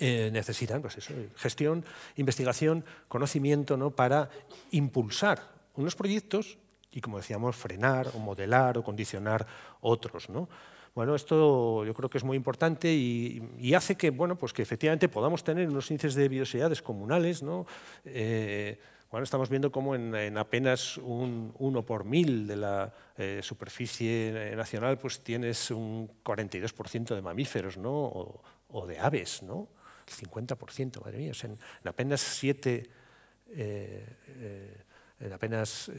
eh, necesitan pues eso, gestión, investigación, conocimiento ¿no? para impulsar unos proyectos y, como decíamos, frenar o modelar o condicionar otros. ¿no? Bueno, esto yo creo que es muy importante y, hace que, bueno, pues que efectivamente podamos tener unos índices de biodiversidades comunales, ¿no? Eh, bueno, estamos viendo cómo en, apenas un 1 por mil de la eh, superficie nacional pues tienes un 42% de mamíferos ¿no? o, o de aves. ¿no? 50%, madre mía. en, apenas 7 eh, eh, en apenas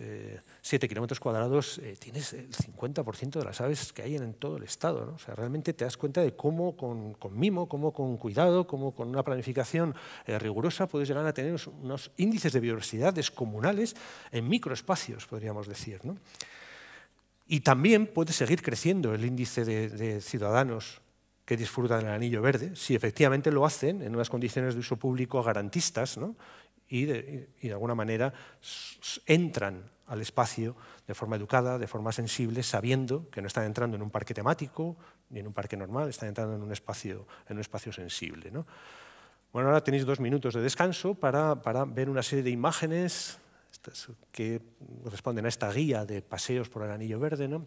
7 eh, kilómetros cuadrados tienes el 50% de las aves que hay en todo el estado. ¿no? O sea, realmente te das cuenta de cómo con, mimo, cómo con cuidado, cómo con una planificación rigurosa puedes llegar a tener unos índices de biodiversidad descomunales en microespacios, podríamos decir. Y también puede seguir creciendo el índice de ciudadanos que disfrutan del anillo verde, si efectivamente lo hacen en unas condiciones de uso público garantistas y, de, alguna manera entran al espacio de forma educada, de forma sensible, sabiendo que no están entrando en un parque temático ni en un parque normal, están entrando en un espacio, en un espacio sensible. Bueno, ahora tenéis dos minutos de descanso para, para, ver una serie de imágenes que responden a esta guía de paseos por el Anillo Verde. ¿no?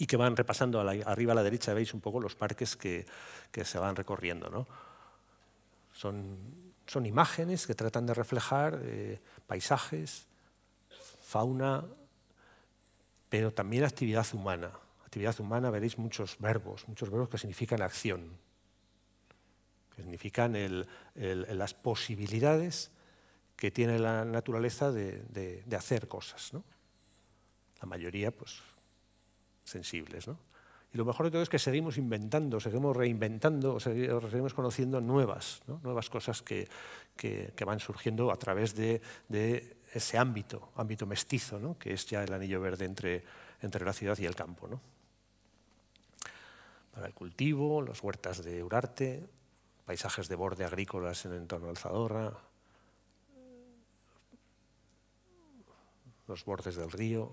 y que van repasando arriba a la derecha, veis un poco los parques que, se van recorriendo. Son, son, imágenes que tratan de reflejar eh, paisajes, fauna, pero también actividad humana. Actividad humana veréis muchos verbos, muchos verbos que significan acción, que significan las posibilidades que tiene la naturaleza de, de, de hacer cosas. La mayoría, pues, sensibles. Y lo mejor de todo es que seguimos inventando, seguimos reinventando, seguimos, conociendo nuevas, nuevas cosas que, van surgiendo a través de, ese ámbito, ámbito mestizo, que es ya el anillo verde entre, entre la ciudad y el campo. Para el cultivo, las huertas de Urarte, paisajes de borde agrícolas en el entorno de Alzadorra, los bordes del río,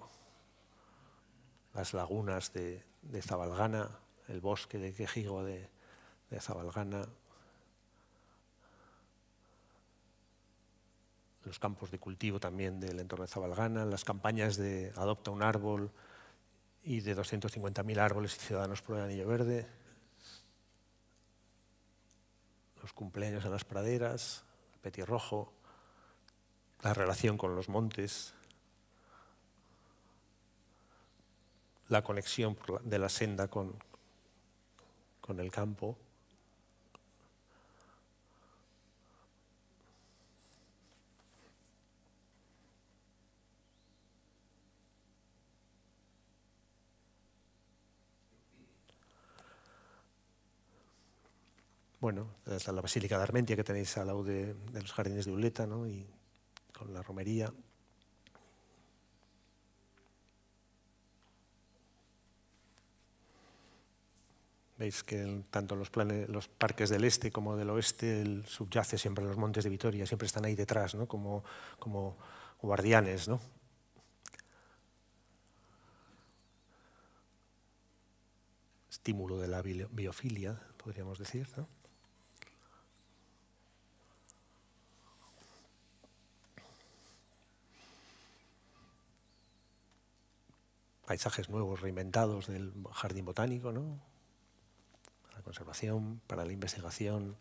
las lagunas de, de Zabalgana, el bosque de Quejigo de, de Zabalgana, los campos de cultivo también del entorno de Zabalgana, las campañas de Adopta un árbol y de 250.000 árboles y ciudadanos por el anillo verde, los cumpleaños en las praderas, el petirrojo, la relación con los montes, la conexión de la senda con, con el campo. bueno, está la Basílica de Armentia que tenéis al lado de, los jardines de Uleta, ¿no? Y con la romería. Veis que tanto los, planes, los, parques del este como del oeste el subyace siempre los montes de Vitoria, siempre están ahí detrás, como, como guardianes. ¿no? Estímulo de la biofilia, podríamos decir. ¿no? paisajes nuevos, reinventados del jardín botánico, ¿no? conservación, para la investigación.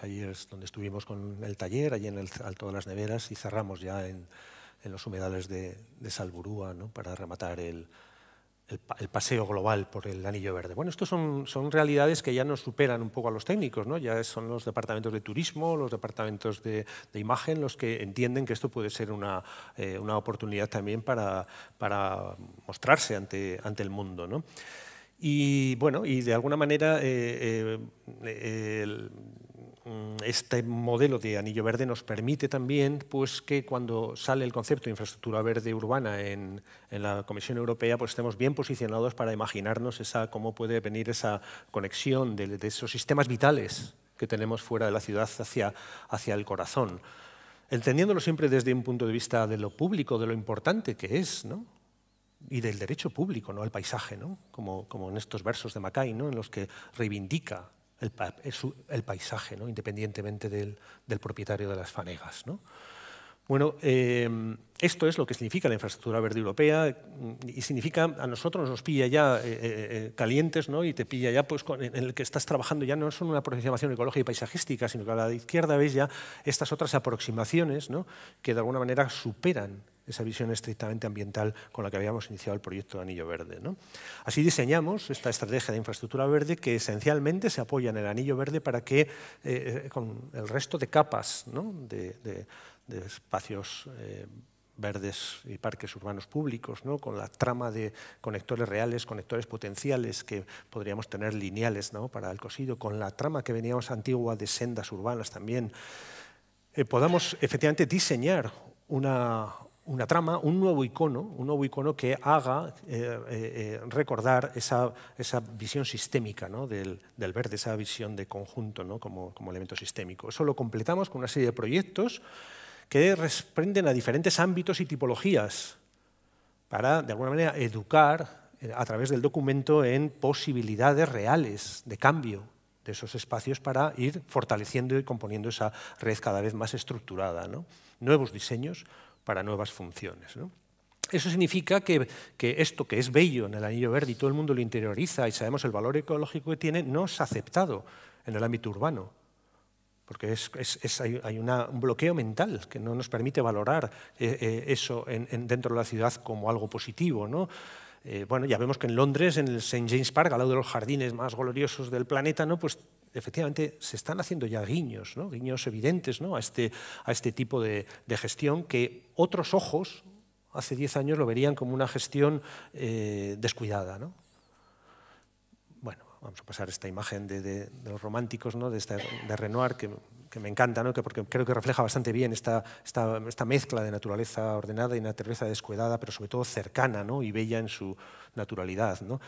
Ahí es donde estuvimos con el taller, allí en el Alto de las Neveras, y cerramos ya en, en los humedales de, de Salburúa ¿no? para rematar el, el, paseo global por el anillo verde. Bueno, estas son, son, realidades que ya nos superan un poco a los técnicos, ¿no? ya son los departamentos de turismo, los departamentos de, imagen los que entienden que esto puede ser una, eh, una oportunidad también para, para mostrarse ante, ante, el mundo. ¿no? Y bueno, y de alguna manera eh, eh, Mm, este modelo de anillo verde nos permite también pues, que cuando sale el concepto de infraestructura verde urbana en, la Comisión Europea, pues estemos bien posicionados para imaginarnos esa, cómo puede venir esa conexión de, esos sistemas vitales que tenemos fuera de la ciudad hacia, hacia el corazón. Entendiéndolo siempre desde un punto de vista de lo público, de lo importante que es, ¿no? y del derecho público ¿no? al paisaje, como, en estos versos de Mackay, ¿no? en los que reivindica el, el, paisaje, ¿no? independientemente del, propietario de las fanegas. Bueno, em, esto es lo que significa la infraestructura verde europea mm, y significa a nosotros nos pilla ya eh, eh, eh, calientes ¿no? y te pilla ya pues, en el que estás trabajando ya no solo una aproximación ecológica y paisajística, sino que a la izquierda ves ya estas otras aproximaciones ¿no? que de alguna manera superan esa visión estrictamente ambiental con la que habíamos iniciado el proyecto de Anillo Verde. ¿no? Así diseñamos esta estrategia de infraestructura verde que esencialmente se apoya en el Anillo Verde para que con el resto de capas ¿no? de de espacios eh, verdes y parques urbanos públicos, ¿no? con la trama de conectores reales, conectores potenciales que podríamos tener lineales ¿no? para el cosido, con la trama que veníamos antigua de sendas urbanas también, eh, podamos efectivamente diseñar una, una trama, un nuevo icono, un nuevo icono que haga eh, recordar esa, esa, visión sistémica ¿no? del, del, verde, esa visión de conjunto ¿no? como, como elemento sistémico. Eso lo completamos con una serie de proyectos que responden a diferentes ámbitos y tipologías para, de alguna manera, educar eh, a través del documento en posibilidades reales de cambio de esos espacios para ir fortaleciendo y componiendo esa red cada vez más estructurada. Nuevos diseños para nuevas funciones. Eso significa que, que, esto que es bello en el anillo verde y todo el mundo lo interioriza y sabemos el valor ecológico que tiene, no es aceptado en el ámbito urbano porque es, hay, un bloqueo mental que no nos permite valorar eh, eh, eso en, dentro de la ciudad como algo positivo. ¿no? Eh, bueno, ya vemos que en Londres, en el St. James Park, al lado de los jardines más gloriosos del planeta, ¿no? pues efectivamente se están haciendo ya guiños, guiños evidentes ¿no? a, este, a este tipo de, de gestión que otros ojos hace 10 años lo verían como una gestión descuidada. ¿no? vamos a pasar esta imagen de, los románticos, ¿no? de, de Renoir, que, me encanta, ¿no? que porque creo que refleja bastante bien esta, esta, mezcla de naturaleza ordenada y naturaleza descuidada, pero sobre todo cercana ¿no? y bella en su naturalidad. ¿no?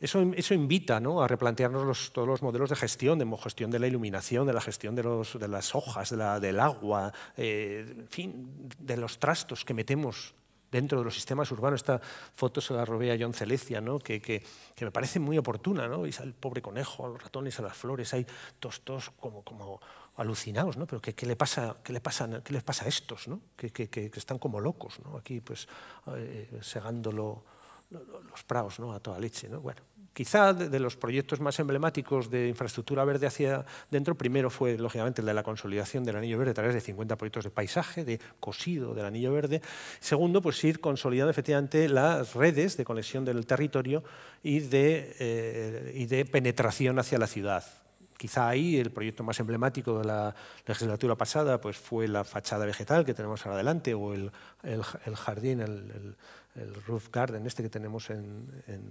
Eso, eso, invita ¿no? a replantearnos todos los modelos de gestión, de gestión de la iluminación, de la gestión de, de las hojas, de la, del agua, eh, fin, de los trastos que metemos dentro de los sistemas urbanos. Esta foto se la robé a John Celecia, ¿no? que, me parece muy oportuna. ¿no? pobre conejo, a los ratones, a las flores, hay tostos como, como alucinados, Pero ¿qué, le pasa, qué le qué les pasa a estos, ¿no? Que, están como locos, Aquí, pues, eh, segándolo segando los praos, ¿no? A toda leche, ¿no? Bueno, Quizá de los proyectos más emblemáticos de infraestructura verde hacia dentro, primero fue, lógicamente, el de la consolidación del anillo verde a través de 50 proyectos de paisaje, de cosido del anillo verde. Segundo, pues ir consolidando efectivamente las redes de conexión del territorio y de, eh, de penetración hacia la ciudad. Quizá ahí el proyecto más emblemático de la legislatura pasada pues fue la fachada vegetal que tenemos ahora adelante o el, jardín, el el roof garden este que tenemos en,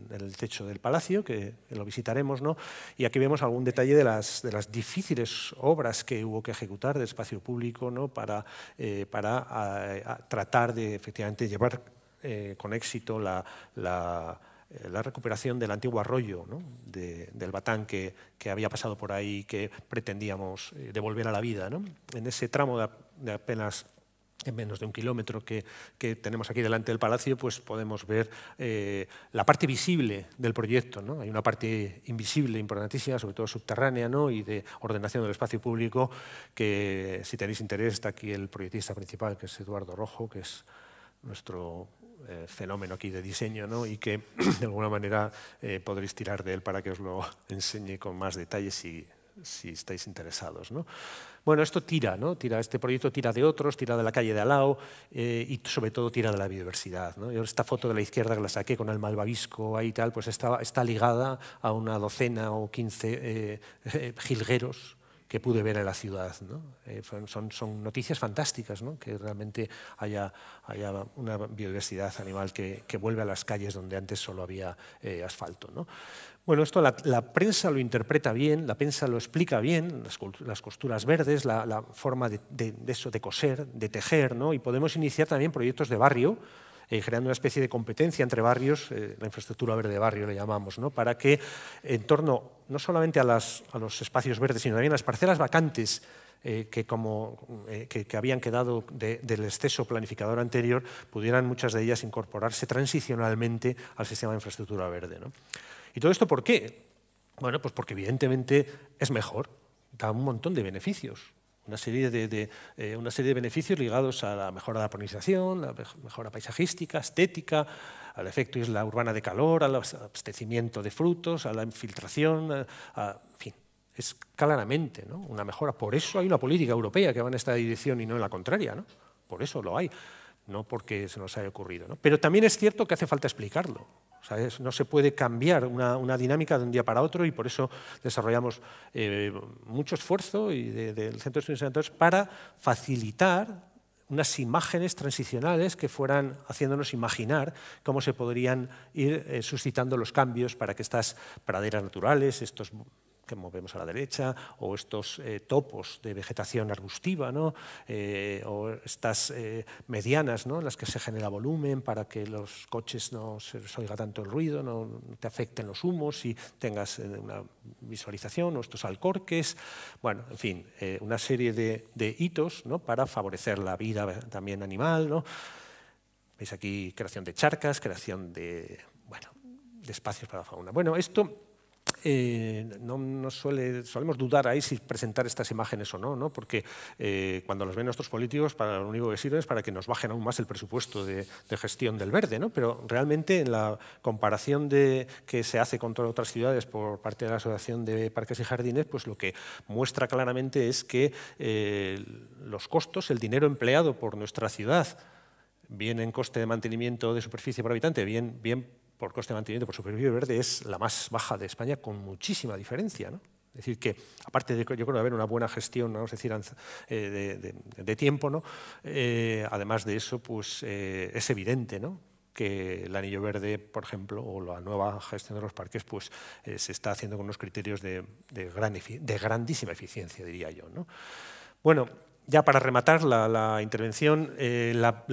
el techo del palacio, que, lo visitaremos, ¿no? Y aquí vemos algún detalle de las, de las difíciles obras que hubo que ejecutar de espacio público, ¿no? Para, eh, para tratar de efectivamente llevar eh, con éxito la, eh, la, recuperación del antiguo arroyo, ¿no? del batán que, que, había pasado por ahí, que pretendíamos devolver a la vida, ¿no? En ese tramo de apenas en menos de un kilómetro que, tenemos aquí delante del palacio, pues podemos ver eh, la parte visible del proyecto. ¿no? Hay una parte invisible importantísima, sobre todo subterránea, ¿no? y de ordenación del espacio público, que si tenéis interés está aquí el proyectista principal, que es Eduardo Rojo, que es nuestro eh, fenómeno aquí de diseño, y que de alguna manera eh, podréis tirar de él para que os lo enseñe con más detalles y si estáis interesados. Bueno, esto tira, ¿no? tira, este proyecto tira de otros, tira de la calle de Alao eh, y sobre todo tira de la biodiversidad. ¿no? esta foto de la izquierda que la saqué con el malvavisco ahí tal, pues está, ligada a una docena o quince eh, eh jilgueros que pude ver en la ciudad. Eh, son, noticias fantásticas, que realmente haya, una biodiversidad animal que, vuelve a las calles donde antes solo había eh, asfalto. Bueno, esto la, prensa lo interpreta bien, la prensa lo explica bien, las, costuras verdes, la, forma de, de coser, de tejer, y podemos iniciar también proyectos de barrio eh, creando una especie de competencia entre barrios, eh, la infraestructura verde de barrio le llamamos, ¿no? para que en torno no solamente a, los espacios verdes, sino también a las parcelas vacantes eh, que, como, que, habían quedado del exceso planificador anterior, pudieran muchas de ellas incorporarse transicionalmente al sistema de infraestructura verde. ¿Y todo esto por qué? Bueno, pues porque evidentemente es mejor, da un montón de beneficios una serie de, eh, una serie de beneficios ligados a la mejora de la polinización, la mejora paisajística, estética, al efecto isla urbana de calor, al abastecimiento de frutos, a la infiltración, en fin, es claramente una mejora. Por eso hay una política europea que va en esta dirección y no en la contraria, por eso lo hay, no porque se nos haya ocurrido. Pero también es cierto que hace falta explicarlo. No se puede cambiar una, dinámica de un día para otro y por eso desarrollamos eh, mucho esfuerzo y del Centro de Estudios para facilitar unas imágenes transicionales que fueran haciéndonos imaginar cómo se podrían ir eh, suscitando los cambios para que estas praderas naturales, estos que movemos a la derecha, o estos eh, topos de vegetación arbustiva, eh, o estas eh, medianas en las que se genera volumen para que los coches no se oiga tanto el ruido, no te afecten los humos y tengas una visualización, o estos alcorques, bueno, en fin, una serie de, hitos para favorecer la vida también animal. ¿no? Veis aquí creación de charcas, creación de, bueno, de espacios para la fauna. Bueno, esto eh, no, suele, solemos dudar ahí si presentar estas imágenes o no, ¿no? porque eh, cuando los ven nuestros políticos, para lo único que sirve es para que nos bajen aún más el presupuesto de, gestión del verde, ¿no? pero realmente en la comparación de, que se hace con otras ciudades por parte de la Asociación de Parques y Jardines, pues lo que muestra claramente es que eh, los costos, el dinero empleado por nuestra ciudad, bien en coste de mantenimiento de superficie por habitante, bien, bien por coste de mantenimiento por superficie verde es la más baja de España con muchísima diferencia. Es decir, que aparte de, yo creo, haber una buena gestión, decir, eh, de, tiempo, ¿no? Eh, además de eso, pues eh, es evidente ¿no? que el anillo verde, por ejemplo, o la nueva gestión de los parques, pues se está haciendo con unos criterios de, gran de grandísima eficiencia, diría yo. ¿no? Bueno, ya para rematar la, intervención, la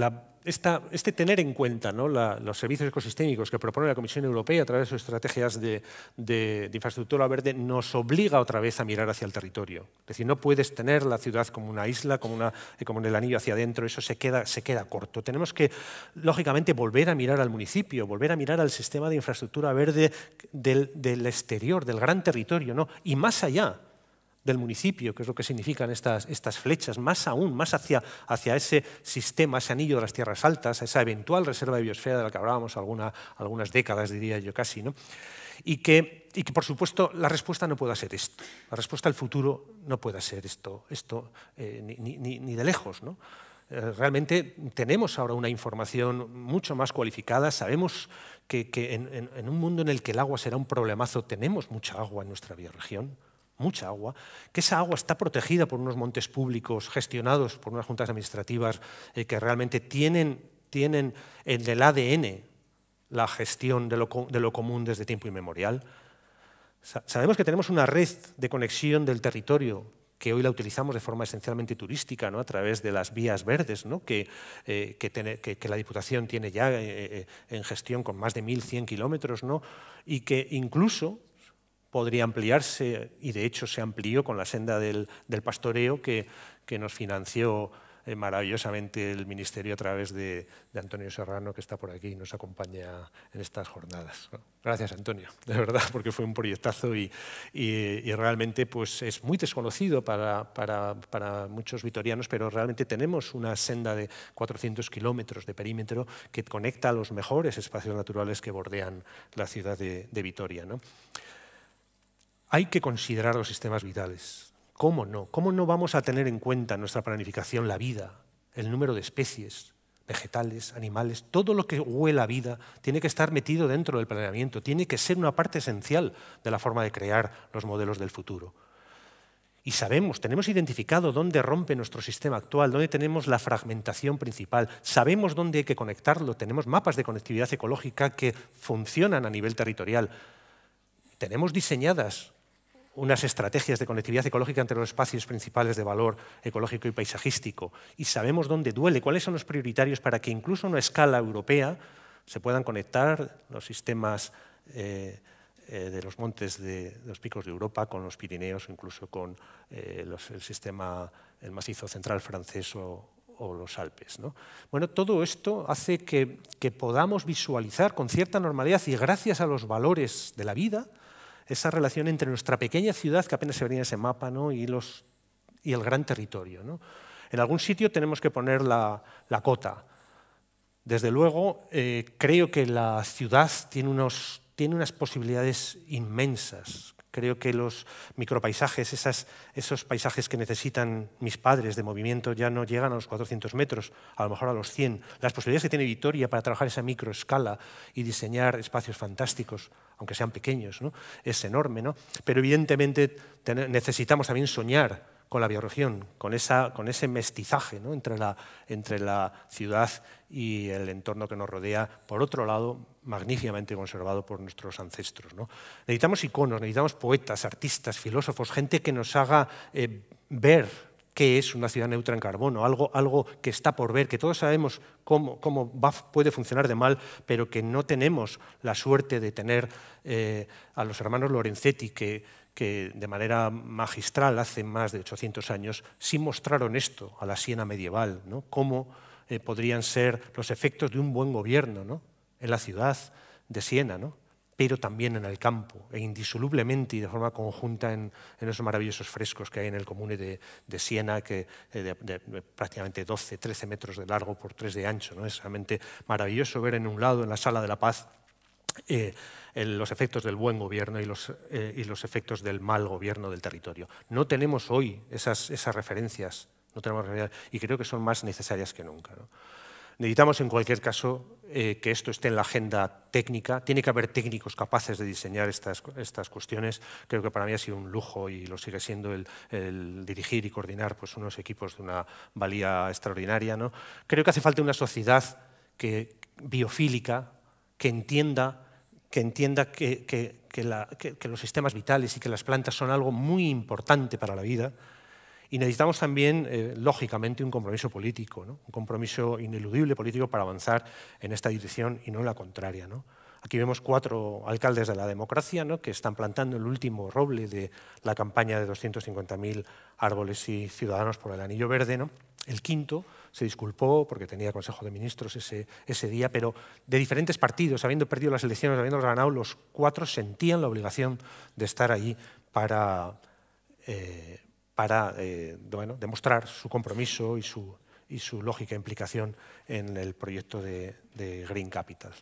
este tener en cuenta los servicios ecosistémicos que propone la Comisión Europea a través de sus estrategias de, infraestructura verde nos obliga otra vez a mirar hacia el territorio. Es decir, no puedes tener la ciudad como una isla, como, en el anillo hacia adentro, eso se queda, corto. Tenemos que, lógicamente, volver a mirar al municipio, volver a mirar al sistema de infraestructura verde del, del exterior, del gran territorio, ¿no? y más allá del municipio, que es lo que significan estas, estas flechas, más aún, más hacia, hacia, ese sistema, ese anillo de las tierras altas, esa eventual reserva de biosfera de la que hablábamos alguna, algunas décadas, diría yo casi, ¿no? y, que, y que, por supuesto, la respuesta no pueda ser esto, la respuesta al futuro no puede ser esto, esto eh, ni, de lejos. ¿no? Eh, realmente tenemos ahora una información mucho más cualificada, sabemos que, en, un mundo en el que el agua será un problemazo, tenemos mucha agua en nuestra bioregión, mucha agua, que esa agua está protegida por unos montes públicos gestionados por unas juntas administrativas eh, que realmente tienen, tienen en el ADN la gestión de lo, común desde tiempo inmemorial. sabemos que tenemos una red de conexión del territorio que hoy la utilizamos de forma esencialmente turística, ¿no? a través de las vías verdes, ¿no? que, eh, que, la Diputación tiene ya eh, en gestión con más de 1.100 kilómetros, ¿no? y que incluso podría ampliarse, y de hecho se amplió con la senda del, pastoreo que, que, nos financió eh, maravillosamente el Ministerio a través de, Antonio Serrano, que está por aquí y nos acompaña en estas jornadas. Gracias, Antonio, de verdad, porque fue un proyectazo y, realmente pues, es muy desconocido para, muchos vitorianos, pero realmente tenemos una senda de 400 kilómetros de perímetro que conecta a los mejores espacios naturales que bordean la ciudad de, de Vitoria. ¿no? Hay que considerar los sistemas vitales. ¿Cómo no? ¿Cómo no vamos a tener en cuenta en nuestra planificación la vida, el número de especies, vegetales, animales, todo lo que huele a vida tiene que estar metido dentro del planeamiento, tiene que ser una parte esencial de la forma de crear los modelos del futuro. Y sabemos, tenemos identificado dónde rompe nuestro sistema actual, dónde tenemos la fragmentación principal, sabemos dónde hay que conectarlo, tenemos mapas de conectividad ecológica que funcionan a nivel territorial, tenemos diseñadas unas estrategias de conectividad ecológica entre los espacios principales de valor ecológico y paisajístico y sabemos dónde duele, cuáles son los prioritarios para que incluso a una escala europea se puedan conectar los sistemas eh, eh, de los montes de, los picos de Europa con los Pirineos, incluso con eh, el sistema, el macizo central francés o, los Alpes. ¿no? Bueno, todo esto hace que podamos visualizar con cierta normalidad y gracias a los valores de la vida, esa relación entre nuestra pequeña ciudad, que apenas se vería en ese mapa, y, el gran territorio. En algún sitio tenemos que poner la, cota. Desde luego, eh, creo que la ciudad tiene, unos, tiene unas posibilidades inmensas Creo que los micropaisajes, esos paisajes que necesitan mis padres de movimiento, ya no llegan a los 400 metros, a lo mejor a los 100. Las posibilidades que tiene Vitoria para trabajar esa microescala y diseñar espacios fantásticos, aunque sean pequeños, es enorme. ¿no? Pero evidentemente necesitamos también soñar con la biorregión, con, esa, con ese mestizaje entre, la, entre la ciudad y el entorno que nos rodea, por otro lado, magníficamente conservado por nuestros ancestros. ¿no? Necesitamos iconos, necesitamos poetas, artistas, filósofos, gente que nos haga eh, ver qué es una ciudad neutra en carbono, algo, algo que está por ver, que todos sabemos cómo, cómo va, puede funcionar de mal, pero que no tenemos la suerte de tener eh, a los hermanos Lorenzetti, que que de manera magistral hace más de 800 años sí mostraron esto a la Siena medieval, ¿no? cómo eh, podrían ser los efectos de un buen gobierno en la ciudad de Siena, pero también en el campo, e indisolublemente y de forma conjunta en, esos maravillosos frescos que hay en el comune de, Siena, que eh, prácticamente 12, 13 metros de largo por 3 de ancho. ¿no? Es realmente maravilloso ver en un lado, en la Sala de la Paz, eh, los efectos del buen gobierno y los, eh, y los, efectos del mal gobierno del territorio. No tenemos hoy esas, esas referencias, no tenemos y creo que son más necesarias que nunca. Necesitamos, en cualquier caso, eh, que esto esté en la agenda técnica. Tiene que haber técnicos capaces de diseñar estas, estas cuestiones. Creo que para mí ha sido un lujo y lo sigue siendo el, el dirigir y coordinar pues, unos equipos de una valía extraordinaria. ¿no? Creo que hace falta una sociedad que, biofílica, que entienda que, entienda que, los sistemas vitales y que las plantas son algo muy importante para la vida. Y necesitamos también, eh, lógicamente, un compromiso político, un compromiso ineludible político para avanzar en esta dirección y no en la contraria. ¿no? Aquí vemos cuatro alcaldes de la democracia ¿no? que están plantando el último roble de la campaña de 250.000 árboles y ciudadanos por el Anillo Verde. El quinto, se disculpó porque tenía Consejo de Ministros ese, día, pero de diferentes partidos, habiendo perdido las elecciones, habiendo ganado, los cuatro sentían la obligación de estar ahí para, eh, para eh, demostrar su compromiso y su, y su lógica implicación en el proyecto de, Green Capital.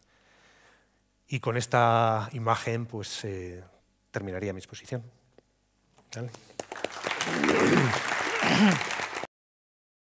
Y con esta imagen pues, eh, terminaría mi exposición.